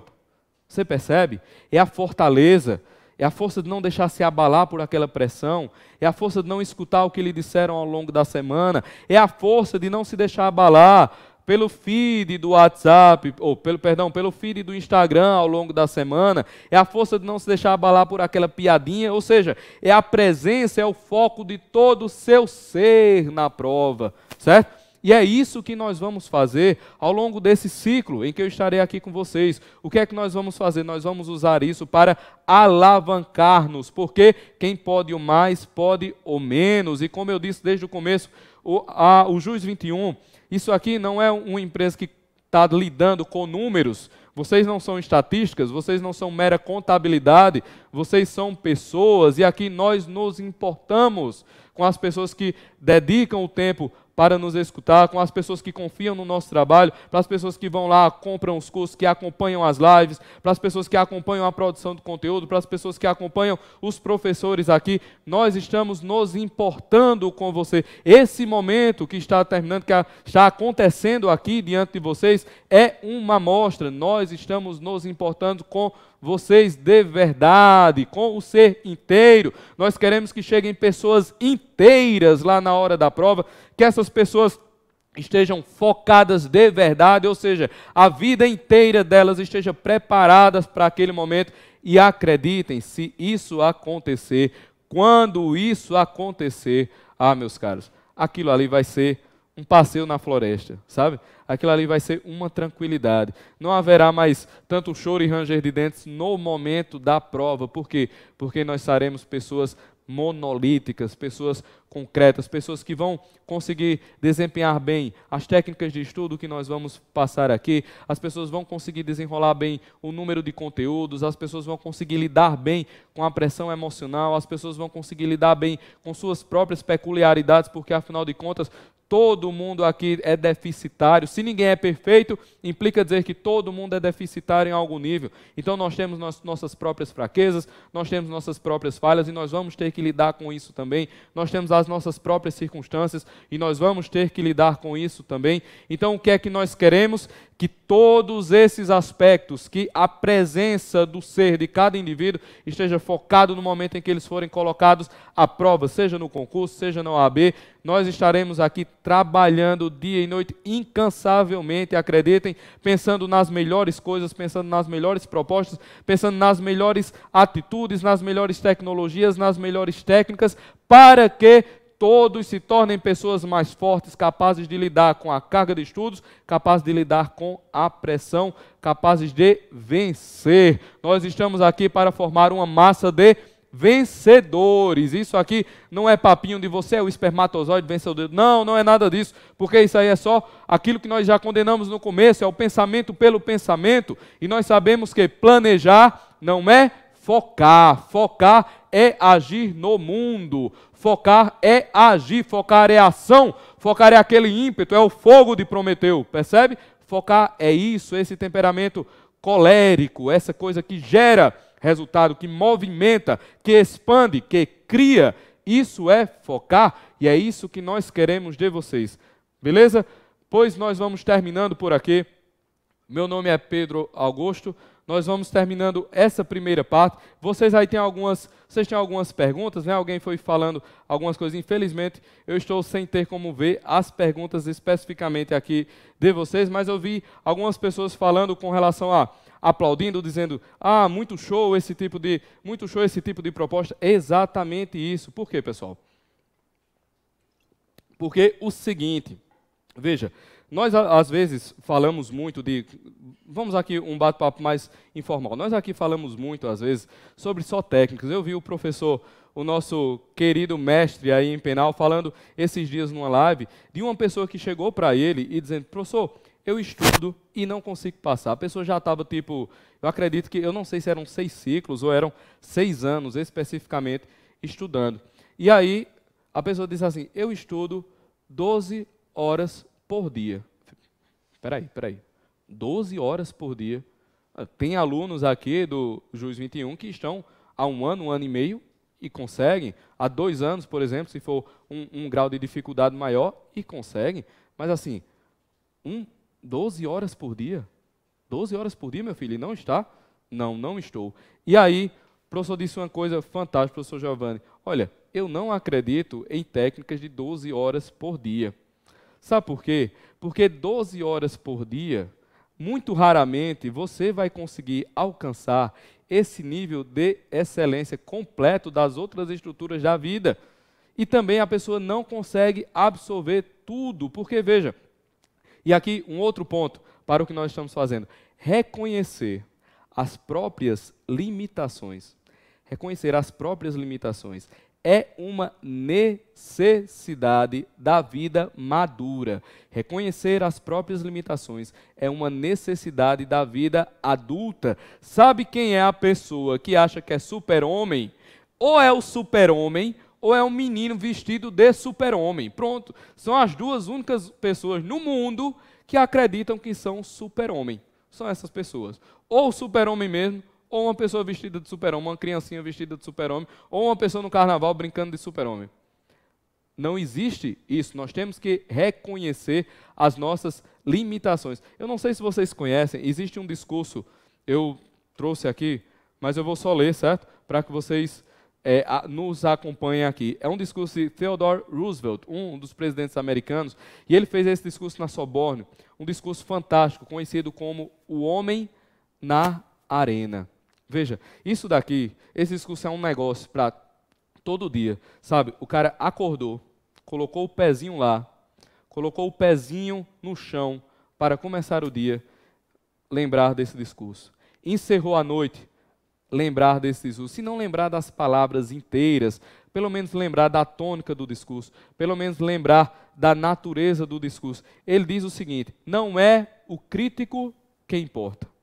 [SPEAKER 1] Você percebe? É a fortaleza é a força de não deixar se abalar por aquela pressão, é a força de não escutar o que lhe disseram ao longo da semana, é a força de não se deixar abalar pelo feed do WhatsApp, ou pelo perdão, pelo feed do Instagram ao longo da semana, é a força de não se deixar abalar por aquela piadinha, ou seja, é a presença, é o foco de todo o seu ser na prova, certo? E é isso que nós vamos fazer ao longo desse ciclo em que eu estarei aqui com vocês. O que é que nós vamos fazer? Nós vamos usar isso para alavancar-nos, porque quem pode o mais, pode o menos. E como eu disse desde o começo, o, a, o Juiz 21, isso aqui não é uma empresa que está lidando com números. Vocês não são estatísticas, vocês não são mera contabilidade, vocês são pessoas e aqui nós nos importamos com as pessoas que dedicam o tempo para nos escutar, com as pessoas que confiam no nosso trabalho, para as pessoas que vão lá, compram os cursos, que acompanham as lives, para as pessoas que acompanham a produção do conteúdo, para as pessoas que acompanham os professores aqui. Nós estamos nos importando com você. Esse momento que está terminando, que está acontecendo aqui diante de vocês, é uma amostra. Nós estamos nos importando com vocês de verdade, com o ser inteiro. Nós queremos que cheguem pessoas inteiras inteiras lá na hora da prova, que essas pessoas estejam focadas de verdade, ou seja, a vida inteira delas esteja preparadas para aquele momento e acreditem, se isso acontecer, quando isso acontecer, ah, meus caros, aquilo ali vai ser um passeio na floresta, sabe? Aquilo ali vai ser uma tranquilidade. Não haverá mais tanto choro e ranger de dentes no momento da prova. Por quê? Porque nós seremos pessoas monolíticas, pessoas concretas, pessoas que vão conseguir desempenhar bem as técnicas de estudo que nós vamos passar aqui, as pessoas vão conseguir desenrolar bem o número de conteúdos, as pessoas vão conseguir lidar bem com a pressão emocional, as pessoas vão conseguir lidar bem com suas próprias peculiaridades, porque afinal de contas todo mundo aqui é deficitário. Se ninguém é perfeito, implica dizer que todo mundo é deficitário em algum nível. Então nós temos nossas próprias fraquezas, nós temos nossas próprias falhas e nós vamos ter que lidar com isso também. Nós temos as nossas próprias circunstâncias e nós vamos ter que lidar com isso também. Então o que é que nós queremos? que todos esses aspectos, que a presença do ser de cada indivíduo esteja focado no momento em que eles forem colocados à prova, seja no concurso, seja na OAB. Nós estaremos aqui trabalhando dia e noite incansavelmente, acreditem, pensando nas melhores coisas, pensando nas melhores propostas, pensando nas melhores atitudes, nas melhores tecnologias, nas melhores técnicas, para que todos se tornem pessoas mais fortes, capazes de lidar com a carga de estudos, capazes de lidar com a pressão, capazes de vencer. Nós estamos aqui para formar uma massa de vencedores. Isso aqui não é papinho de você é o espermatozoide vencedor. Não, não é nada disso, porque isso aí é só aquilo que nós já condenamos no começo, é o pensamento pelo pensamento, e nós sabemos que planejar não é focar. Focar é agir no mundo. Focar é agir, focar é ação, focar é aquele ímpeto, é o fogo de Prometeu, percebe? Focar é isso, esse temperamento colérico, essa coisa que gera resultado, que movimenta, que expande, que cria. Isso é focar e é isso que nós queremos de vocês. Beleza? Pois nós vamos terminando por aqui. Meu nome é Pedro Augusto nós vamos terminando essa primeira parte. Vocês aí têm algumas, vocês têm algumas perguntas, né? Alguém foi falando algumas coisas. Infelizmente, eu estou sem ter como ver as perguntas especificamente aqui de vocês, mas eu vi algumas pessoas falando com relação a aplaudindo, dizendo: "Ah, muito show esse tipo de, muito show esse tipo de proposta". Exatamente isso. Por quê, pessoal? Porque o seguinte, veja, nós, às vezes, falamos muito de. Vamos aqui um bate-papo mais informal. Nós aqui falamos muito, às vezes, sobre só técnicas. Eu vi o professor, o nosso querido mestre aí em penal, falando esses dias numa live de uma pessoa que chegou para ele e dizendo: professor, eu estudo e não consigo passar. A pessoa já estava tipo, eu acredito que, eu não sei se eram seis ciclos ou eram seis anos especificamente estudando. E aí a pessoa disse assim: eu estudo 12 horas por dia. Peraí, peraí. 12 horas por dia. Ah, tem alunos aqui do Juiz 21 que estão há um ano, um ano e meio e conseguem. Há dois anos, por exemplo, se for um, um grau de dificuldade maior, e conseguem. Mas assim, um, 12 horas por dia. 12 horas por dia, meu filho, e não está? Não, não estou. E aí, o professor disse uma coisa fantástica, professor Giovanni. Olha, eu não acredito em técnicas de 12 horas por dia. Sabe por quê? Porque 12 horas por dia, muito raramente você vai conseguir alcançar esse nível de excelência completo das outras estruturas da vida. E também a pessoa não consegue absorver tudo, porque veja, e aqui um outro ponto para o que nós estamos fazendo: reconhecer as próprias limitações. Reconhecer as próprias limitações é uma necessidade da vida madura. Reconhecer as próprias limitações é uma necessidade da vida adulta. Sabe quem é a pessoa que acha que é super-homem? Ou é o super-homem, ou é um menino vestido de super-homem. Pronto. São as duas únicas pessoas no mundo que acreditam que são super-homem. São essas pessoas. Ou super-homem mesmo, ou uma pessoa vestida de super-homem, uma criancinha vestida de super-homem, ou uma pessoa no carnaval brincando de super-homem. Não existe isso. Nós temos que reconhecer as nossas limitações. Eu não sei se vocês conhecem, existe um discurso, eu trouxe aqui, mas eu vou só ler, certo? Para que vocês é, a, nos acompanhem aqui. É um discurso de Theodore Roosevelt, um dos presidentes americanos, e ele fez esse discurso na Soborne, um discurso fantástico, conhecido como O Homem na Arena. Veja, isso daqui, esse discurso é um negócio para todo dia, sabe? O cara acordou, colocou o pezinho lá, colocou o pezinho no chão para começar o dia, lembrar desse discurso. Encerrou a noite, lembrar desse discurso. Se não lembrar das palavras inteiras, pelo menos lembrar da tônica do discurso, pelo menos lembrar da natureza do discurso. Ele diz o seguinte: não é o crítico que importa.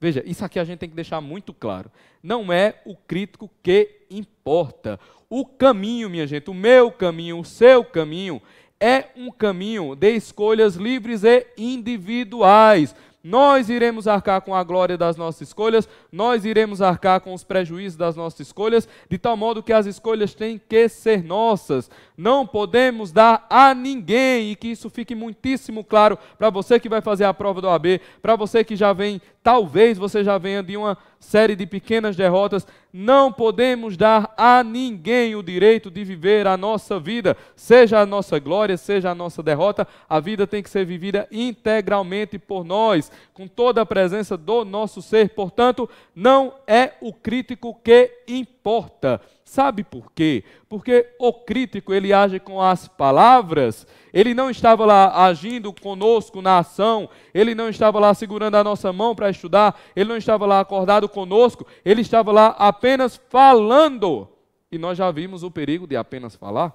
[SPEAKER 1] Veja, isso aqui a gente tem que deixar muito claro. Não é o crítico que importa. O caminho, minha gente, o meu caminho, o seu caminho, é um caminho de escolhas livres e individuais nós iremos arcar com a glória das nossas escolhas, nós iremos arcar com os prejuízos das nossas escolhas, de tal modo que as escolhas têm que ser nossas. Não podemos dar a ninguém, e que isso fique muitíssimo claro para você que vai fazer a prova do AB, para você que já vem, talvez você já venha de uma série de pequenas derrotas, não podemos dar a ninguém o direito de viver a nossa vida, seja a nossa glória, seja a nossa derrota, a vida tem que ser vivida integralmente por nós, com toda a presença do nosso ser. Portanto, não é o crítico que importa. Sabe por quê? Porque o crítico ele age com as palavras ele não estava lá agindo conosco na ação, ele não estava lá segurando a nossa mão para estudar, ele não estava lá acordado conosco, ele estava lá apenas falando. E nós já vimos o perigo de apenas falar.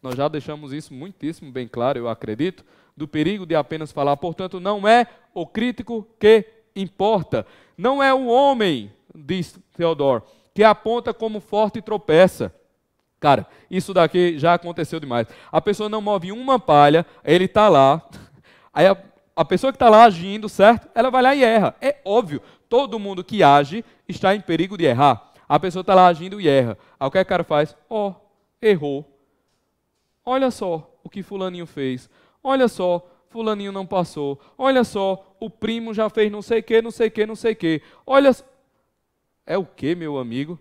[SPEAKER 1] Nós já deixamos isso muitíssimo bem claro, eu acredito, do perigo de apenas falar. Portanto, não é o crítico que importa. Não é o homem, diz Theodor, que aponta como forte e tropeça. Cara, isso daqui já aconteceu demais. A pessoa não move uma palha, ele está lá. [LAUGHS] Aí a, a pessoa que está lá agindo, certo? Ela vai lá e erra. É óbvio, todo mundo que age está em perigo de errar. A pessoa está lá agindo e erra. Aí o que é o cara faz? Ó, oh, errou. Olha só o que fulaninho fez. Olha só, fulaninho não passou. Olha só, o primo já fez não sei o que, não sei o que, não sei o que. Olha... É o que, meu amigo?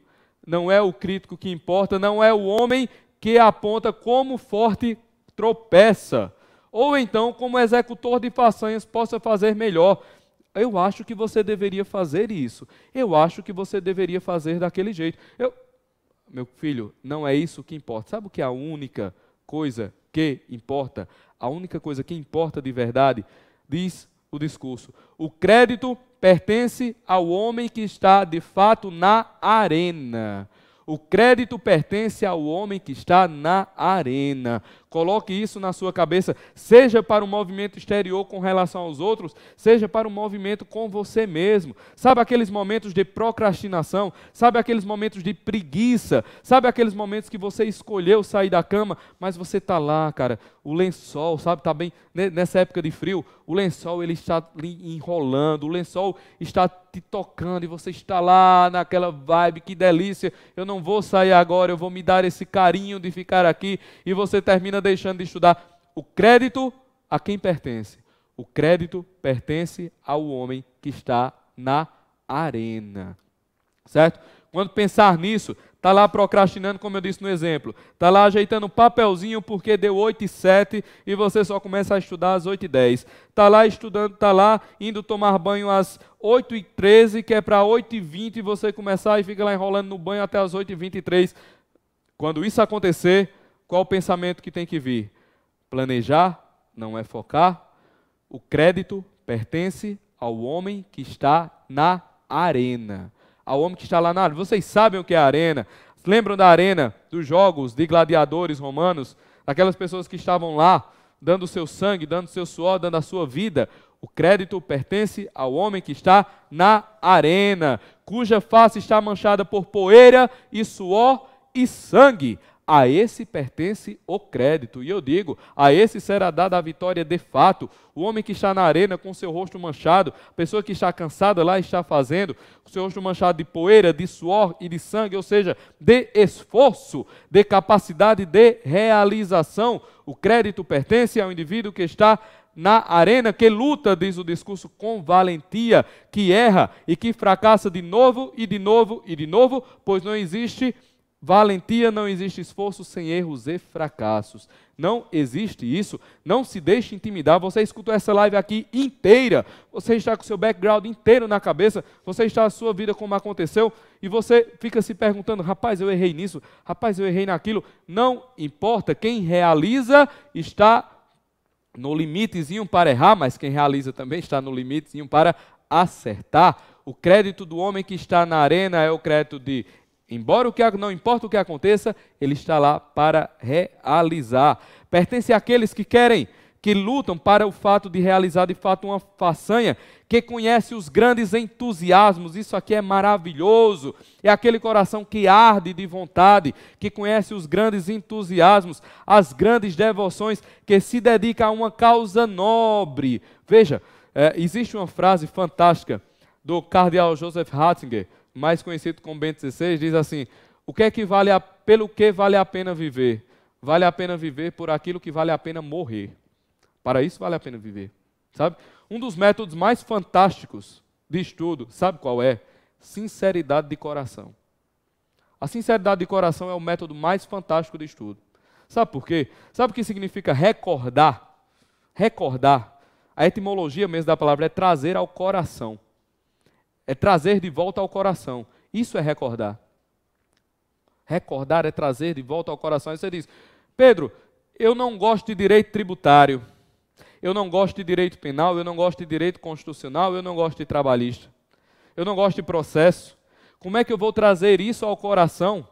[SPEAKER 1] não é o crítico que importa, não é o homem que aponta como forte tropeça, ou então como executor de façanhas possa fazer melhor. Eu acho que você deveria fazer isso. Eu acho que você deveria fazer daquele jeito. Eu, meu filho, não é isso que importa. Sabe o que é a única coisa que importa? A única coisa que importa de verdade, diz o discurso. O crédito pertence ao homem que está de fato na arena. O crédito pertence ao homem que está na arena. Coloque isso na sua cabeça, seja para o movimento exterior com relação aos outros, seja para o movimento com você mesmo. Sabe aqueles momentos de procrastinação? Sabe aqueles momentos de preguiça? Sabe aqueles momentos que você escolheu sair da cama, mas você está lá, cara, o lençol, sabe, está bem né, nessa época de frio, o lençol ele está lhe enrolando, o lençol está te tocando e você está lá naquela vibe, que delícia, eu não vou sair agora, eu vou me dar esse carinho de ficar aqui e você termina deixando de estudar. O crédito a quem pertence? O crédito pertence ao homem que está na arena. Certo? Quando pensar nisso, está lá procrastinando, como eu disse no exemplo. Está lá ajeitando papelzinho porque deu 8 e 7 e você só começa a estudar às 8 e 10. Está lá estudando, está lá indo tomar banho às 8 e 13, que é para 8 e 20 e você começar e fica lá enrolando no banho até às 8 e 23. Quando isso acontecer, qual o pensamento que tem que vir? Planejar não é focar. O crédito pertence ao homem que está na arena. Ao homem que está lá na arena. Vocês sabem o que é a arena? Lembram da arena dos jogos de gladiadores romanos? Aquelas pessoas que estavam lá dando o seu sangue, dando o seu suor, dando a sua vida. O crédito pertence ao homem que está na arena, cuja face está manchada por poeira e suor e sangue a esse pertence o crédito. E eu digo, a esse será dada a vitória de fato. O homem que está na arena com seu rosto manchado, a pessoa que está cansada lá está fazendo, com seu rosto manchado de poeira, de suor e de sangue, ou seja, de esforço, de capacidade de realização. O crédito pertence ao indivíduo que está na arena, que luta, diz o discurso, com valentia, que erra e que fracassa de novo e de novo e de novo, pois não existe Valentia não existe esforço sem erros e fracassos. Não existe isso. Não se deixe intimidar. Você escutou essa live aqui inteira. Você está com seu background inteiro na cabeça. Você está a sua vida como aconteceu. E você fica se perguntando: rapaz, eu errei nisso. Rapaz, eu errei naquilo. Não importa. Quem realiza está no limitezinho para errar, mas quem realiza também está no limitezinho para acertar. O crédito do homem que está na arena é o crédito de Embora o que não importa o que aconteça, ele está lá para realizar. Pertence àqueles que querem, que lutam para o fato de realizar de fato uma façanha, que conhece os grandes entusiasmos. Isso aqui é maravilhoso. É aquele coração que arde de vontade, que conhece os grandes entusiasmos, as grandes devoções, que se dedica a uma causa nobre. Veja, é, existe uma frase fantástica do cardeal Joseph Ratzinger mais conhecido como Bento XVI, diz assim: o que é que vale a, pelo que vale a pena viver? Vale a pena viver por aquilo que vale a pena morrer. Para isso vale a pena viver, sabe? Um dos métodos mais fantásticos de estudo, sabe qual é? Sinceridade de coração. A sinceridade de coração é o método mais fantástico de estudo. Sabe por quê? Sabe o que significa recordar? Recordar. A etimologia mesmo da palavra é trazer ao coração é trazer de volta ao coração. Isso é recordar. Recordar é trazer de volta ao coração. Aí você diz: Pedro, eu não gosto de direito tributário, eu não gosto de direito penal, eu não gosto de direito constitucional, eu não gosto de trabalhista, eu não gosto de processo. Como é que eu vou trazer isso ao coração?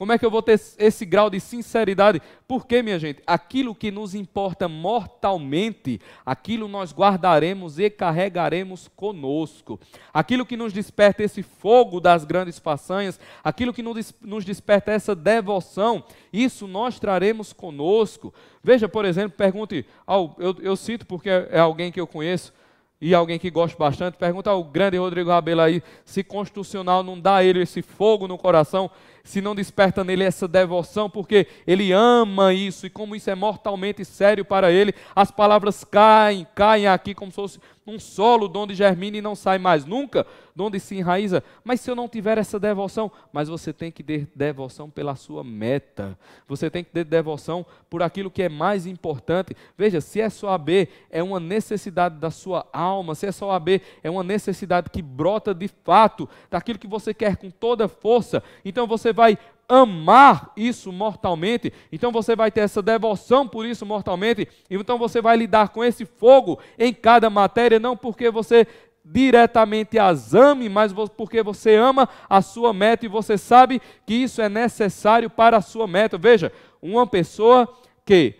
[SPEAKER 1] Como é que eu vou ter esse grau de sinceridade? Porque, minha gente, aquilo que nos importa mortalmente, aquilo nós guardaremos e carregaremos conosco. Aquilo que nos desperta esse fogo das grandes façanhas, aquilo que nos desperta essa devoção, isso nós traremos conosco. Veja, por exemplo, pergunte, ao, eu, eu cito porque é alguém que eu conheço, e alguém que gosta bastante, pergunta ao grande Rodrigo Rabelo aí se constitucional não dá ele esse fogo no coração se não desperta nele essa devoção, porque ele ama isso e como isso é mortalmente sério para ele, as palavras caem, caem aqui como se fosse um solo de onde germina e não sai mais nunca, de onde se enraiza. Mas se eu não tiver essa devoção, mas você tem que ter devoção pela sua meta. Você tem que ter devoção por aquilo que é mais importante. Veja, se é só AB, é uma necessidade da sua alma. Se é só AB, é uma necessidade que brota de fato daquilo que você quer com toda força. Então você você vai amar isso mortalmente, então você vai ter essa devoção por isso mortalmente, então você vai lidar com esse fogo em cada matéria, não porque você diretamente as ame, mas porque você ama a sua meta e você sabe que isso é necessário para a sua meta. Veja, uma pessoa que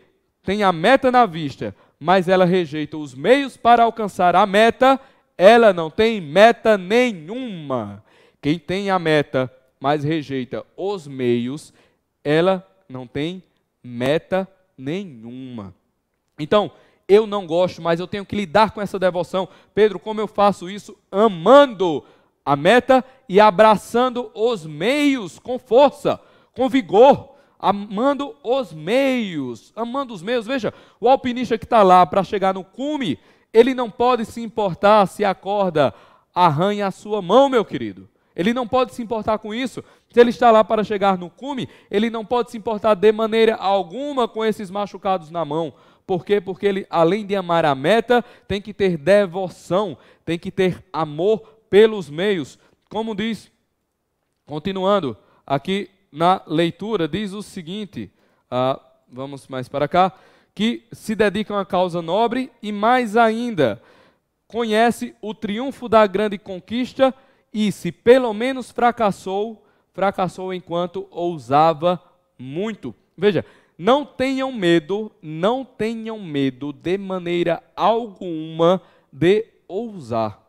[SPEAKER 1] tem a meta na vista, mas ela rejeita os meios para alcançar a meta, ela não tem meta nenhuma. Quem tem a meta mas rejeita os meios, ela não tem meta nenhuma. Então, eu não gosto, mas eu tenho que lidar com essa devoção. Pedro, como eu faço isso? Amando a meta e abraçando os meios com força, com vigor, amando os meios, amando os meios. Veja, o alpinista que está lá para chegar no cume, ele não pode se importar se a corda arranha a sua mão, meu querido. Ele não pode se importar com isso. Se ele está lá para chegar no cume, ele não pode se importar de maneira alguma com esses machucados na mão. Por quê? Porque ele, além de amar a meta, tem que ter devoção, tem que ter amor pelos meios. Como diz, continuando aqui na leitura, diz o seguinte: ah, vamos mais para cá, que se dedicam à causa nobre e mais ainda, conhece o triunfo da grande conquista e se pelo menos fracassou, fracassou enquanto ousava muito. Veja, não tenham medo, não tenham medo de maneira alguma de ousar.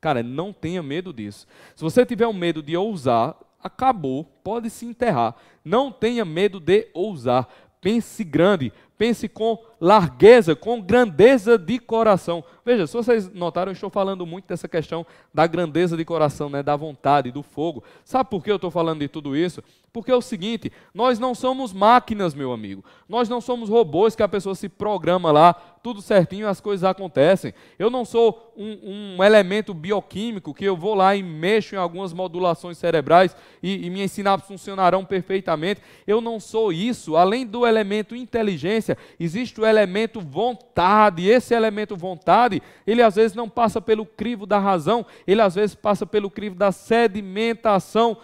[SPEAKER 1] Cara, não tenha medo disso. Se você tiver um medo de ousar, acabou, pode se enterrar. Não tenha medo de ousar. Pense grande, pense com largueza, com grandeza de coração. Veja, se vocês notaram, eu estou falando muito dessa questão da grandeza de coração, né, da vontade, do fogo. Sabe por que eu estou falando de tudo isso? Porque é o seguinte: nós não somos máquinas, meu amigo. Nós não somos robôs que a pessoa se programa lá, tudo certinho, as coisas acontecem. Eu não sou um, um elemento bioquímico que eu vou lá e mexo em algumas modulações cerebrais e, e minhas sinapses funcionarão perfeitamente. Eu não sou isso. Além do elemento inteligência, existe o elemento elemento vontade. Esse elemento vontade, ele às vezes não passa pelo crivo da razão, ele às vezes passa pelo crivo da sedimentação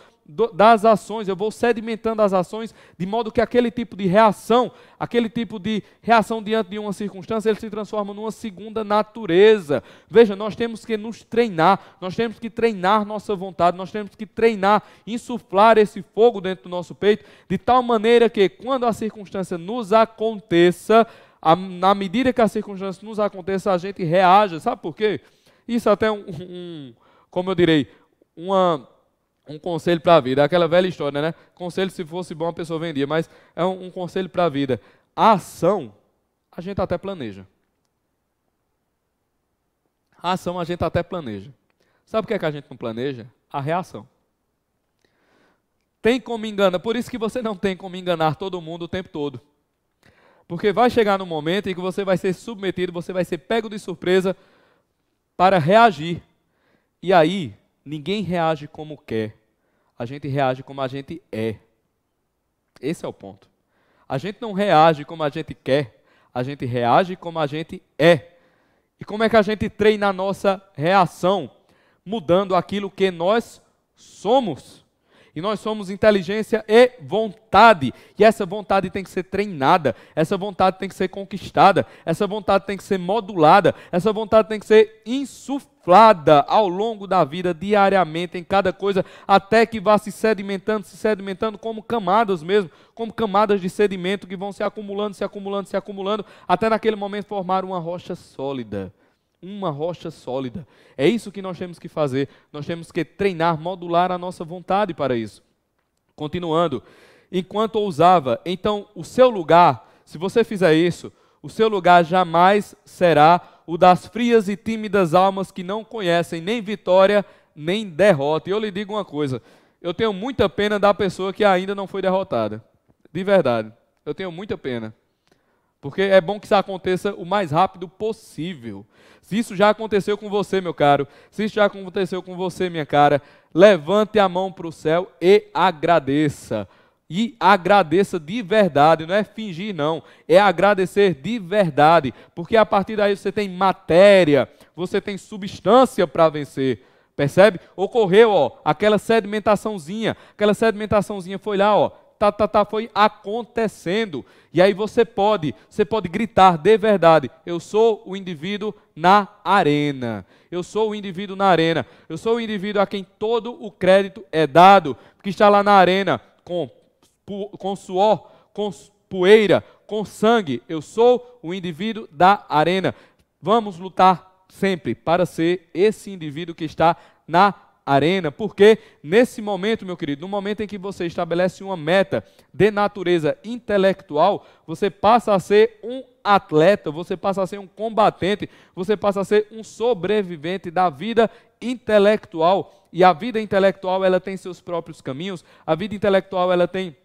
[SPEAKER 1] das ações, eu vou sedimentando as ações de modo que aquele tipo de reação, aquele tipo de reação diante de uma circunstância, ele se transforma numa segunda natureza. Veja, nós temos que nos treinar, nós temos que treinar nossa vontade, nós temos que treinar, insuflar esse fogo dentro do nosso peito, de tal maneira que quando a circunstância nos aconteça, a, na medida que a circunstância nos acontecem, a gente reaja. Sabe por quê? Isso é até um, um como eu direi, uma, um conselho para a vida. É aquela velha história, né? Conselho, se fosse bom, a pessoa vendia, mas é um, um conselho para a vida. A ação, a gente até planeja. A ação a gente até planeja. Sabe o que é que a gente não planeja? A reação. Tem como enganar, por isso que você não tem como enganar todo mundo o tempo todo. Porque vai chegar no momento em que você vai ser submetido, você vai ser pego de surpresa para reagir. E aí, ninguém reage como quer. A gente reage como a gente é. Esse é o ponto. A gente não reage como a gente quer, a gente reage como a gente é. E como é que a gente treina a nossa reação? Mudando aquilo que nós somos. E nós somos inteligência e vontade. E essa vontade tem que ser treinada, essa vontade tem que ser conquistada, essa vontade tem que ser modulada, essa vontade tem que ser insuflada ao longo da vida, diariamente, em cada coisa, até que vá se sedimentando, se sedimentando como camadas mesmo, como camadas de sedimento que vão se acumulando, se acumulando, se acumulando, até naquele momento formar uma rocha sólida uma rocha sólida. É isso que nós temos que fazer. Nós temos que treinar, modular a nossa vontade para isso. Continuando, enquanto ousava, então o seu lugar, se você fizer isso, o seu lugar jamais será o das frias e tímidas almas que não conhecem nem vitória nem derrota. E eu lhe digo uma coisa: eu tenho muita pena da pessoa que ainda não foi derrotada. De verdade, eu tenho muita pena. Porque é bom que isso aconteça o mais rápido possível. Se isso já aconteceu com você, meu caro, se isso já aconteceu com você, minha cara, levante a mão para o céu e agradeça. E agradeça de verdade, não é fingir, não. É agradecer de verdade. Porque a partir daí você tem matéria, você tem substância para vencer. Percebe? Ocorreu, ó, aquela sedimentaçãozinha. Aquela sedimentaçãozinha foi lá, ó, tá, tá, tá, foi acontecendo. E aí você pode, você pode gritar de verdade: eu sou o indivíduo na arena. Eu sou o indivíduo na arena. Eu sou o indivíduo a quem todo o crédito é dado, que está lá na arena com, com suor, com poeira, com sangue. Eu sou o indivíduo da arena. Vamos lutar sempre para ser esse indivíduo que está na arena, porque nesse momento, meu querido, no momento em que você estabelece uma meta de natureza intelectual, você passa a ser um atleta, você passa a ser um combatente, você passa a ser um sobrevivente da vida intelectual. E a vida intelectual, ela tem seus próprios caminhos, a vida intelectual, ela tem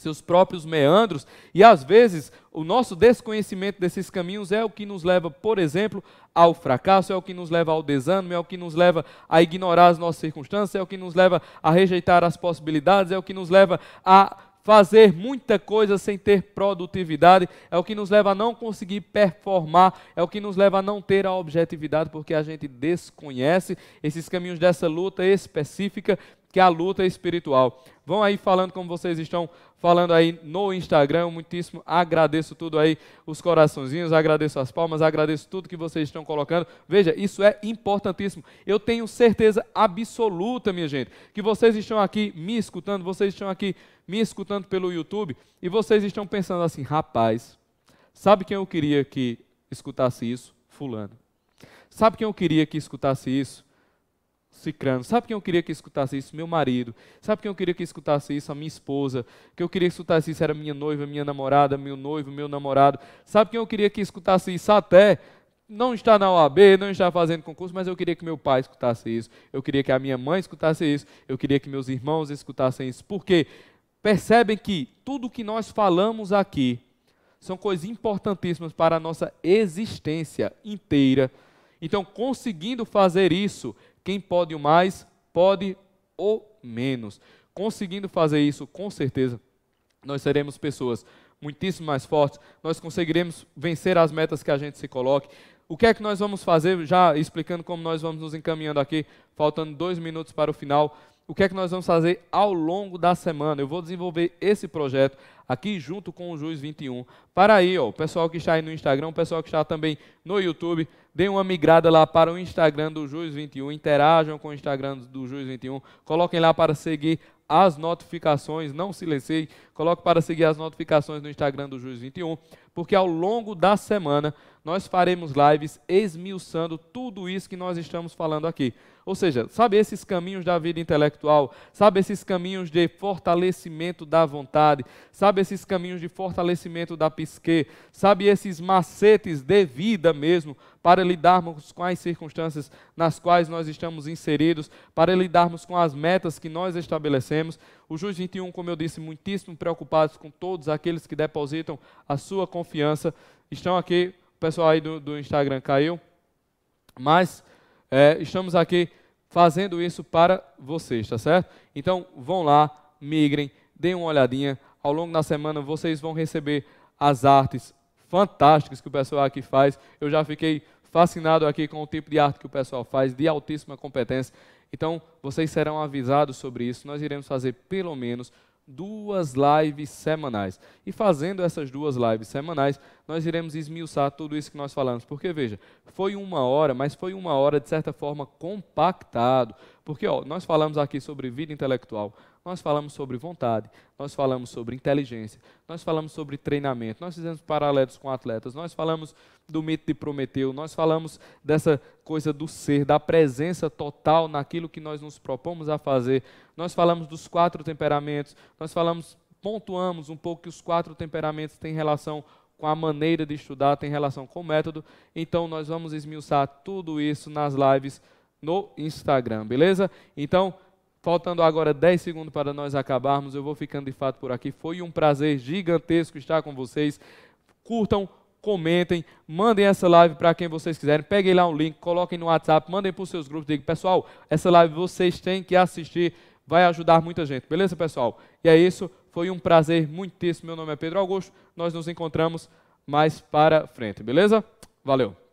[SPEAKER 1] seus próprios meandros, e às vezes o nosso desconhecimento desses caminhos é o que nos leva, por exemplo, ao fracasso, é o que nos leva ao desânimo, é o que nos leva a ignorar as nossas circunstâncias, é o que nos leva a rejeitar as possibilidades, é o que nos leva a fazer muita coisa sem ter produtividade, é o que nos leva a não conseguir performar, é o que nos leva a não ter a objetividade, porque a gente desconhece esses caminhos dessa luta específica que a luta é espiritual. Vão aí falando como vocês estão falando aí no Instagram. Muitíssimo agradeço tudo aí, os coraçõezinhos, agradeço as palmas, agradeço tudo que vocês estão colocando. Veja, isso é importantíssimo. Eu tenho certeza absoluta, minha gente, que vocês estão aqui me escutando, vocês estão aqui me escutando pelo YouTube e vocês estão pensando assim: rapaz, sabe quem eu queria que escutasse isso? Fulano. Sabe quem eu queria que escutasse isso? Cicrano. Sabe quem eu queria que escutasse isso? Meu marido. Sabe quem eu queria que escutasse isso? A minha esposa. Que eu queria que escutasse isso era minha noiva, minha namorada, meu noivo, meu namorado. Sabe quem eu queria que escutasse isso? Até não está na OAB, não está fazendo concurso, mas eu queria que meu pai escutasse isso. Eu queria que a minha mãe escutasse isso. Eu queria que meus irmãos escutassem isso. porque Percebem que tudo o que nós falamos aqui são coisas importantíssimas para a nossa existência inteira. Então, conseguindo fazer isso, quem pode o mais, pode o menos. Conseguindo fazer isso, com certeza, nós seremos pessoas muitíssimo mais fortes, nós conseguiremos vencer as metas que a gente se coloque. O que é que nós vamos fazer, já explicando como nós vamos nos encaminhando aqui, faltando dois minutos para o final, o que é que nós vamos fazer ao longo da semana. Eu vou desenvolver esse projeto aqui junto com o Juiz 21. Para aí, ó, o pessoal que está aí no Instagram, o pessoal que está também no YouTube, dê uma migrada lá para o Instagram do Juiz 21, interajam com o Instagram do Juiz 21, coloquem lá para seguir as notificações, não silenciei, coloque para seguir as notificações no Instagram do Juiz 21, porque ao longo da semana nós faremos lives esmiuçando tudo isso que nós estamos falando aqui. Ou seja, sabe esses caminhos da vida intelectual, sabe esses caminhos de fortalecimento da vontade, sabe esses caminhos de fortalecimento da psique, sabe esses macetes de vida mesmo, para lidarmos com as circunstâncias nas quais nós estamos inseridos, para lidarmos com as metas que nós estabelecemos. O Juiz 21, como eu disse, muitíssimo preocupados com todos aqueles que depositam a sua confiança. Estão aqui, o pessoal aí do, do Instagram caiu, mas é, estamos aqui fazendo isso para vocês, tá certo? Então, vão lá, migrem, deem uma olhadinha. Ao longo da semana, vocês vão receber as artes fantásticas que o pessoal aqui faz. Eu já fiquei fascinado aqui com o tipo de arte que o pessoal faz, de altíssima competência. Então, vocês serão avisados sobre isso. Nós iremos fazer pelo menos duas lives semanais. E fazendo essas duas lives semanais, nós iremos esmiuçar tudo isso que nós falamos. Porque, veja, foi uma hora, mas foi uma hora, de certa forma, compactado. Porque ó, nós falamos aqui sobre vida intelectual, nós falamos sobre vontade, nós falamos sobre inteligência, nós falamos sobre treinamento, nós fizemos paralelos com atletas, nós falamos do mito de Prometeu, nós falamos dessa coisa do ser, da presença total naquilo que nós nos propomos a fazer, nós falamos dos quatro temperamentos, nós falamos, pontuamos um pouco que os quatro temperamentos têm relação com a maneira de estudar, têm relação com o método. Então nós vamos esmiuçar tudo isso nas lives no Instagram, beleza? Então, Faltando agora 10 segundos para nós acabarmos, eu vou ficando de fato por aqui. Foi um prazer gigantesco estar com vocês. Curtam, comentem, mandem essa live para quem vocês quiserem. Peguem lá um link, coloquem no WhatsApp, mandem para os seus grupos. Digam, pessoal, essa live vocês têm que assistir, vai ajudar muita gente. Beleza, pessoal? E é isso. Foi um prazer muitíssimo. Meu nome é Pedro Augusto. Nós nos encontramos mais para frente, beleza? Valeu!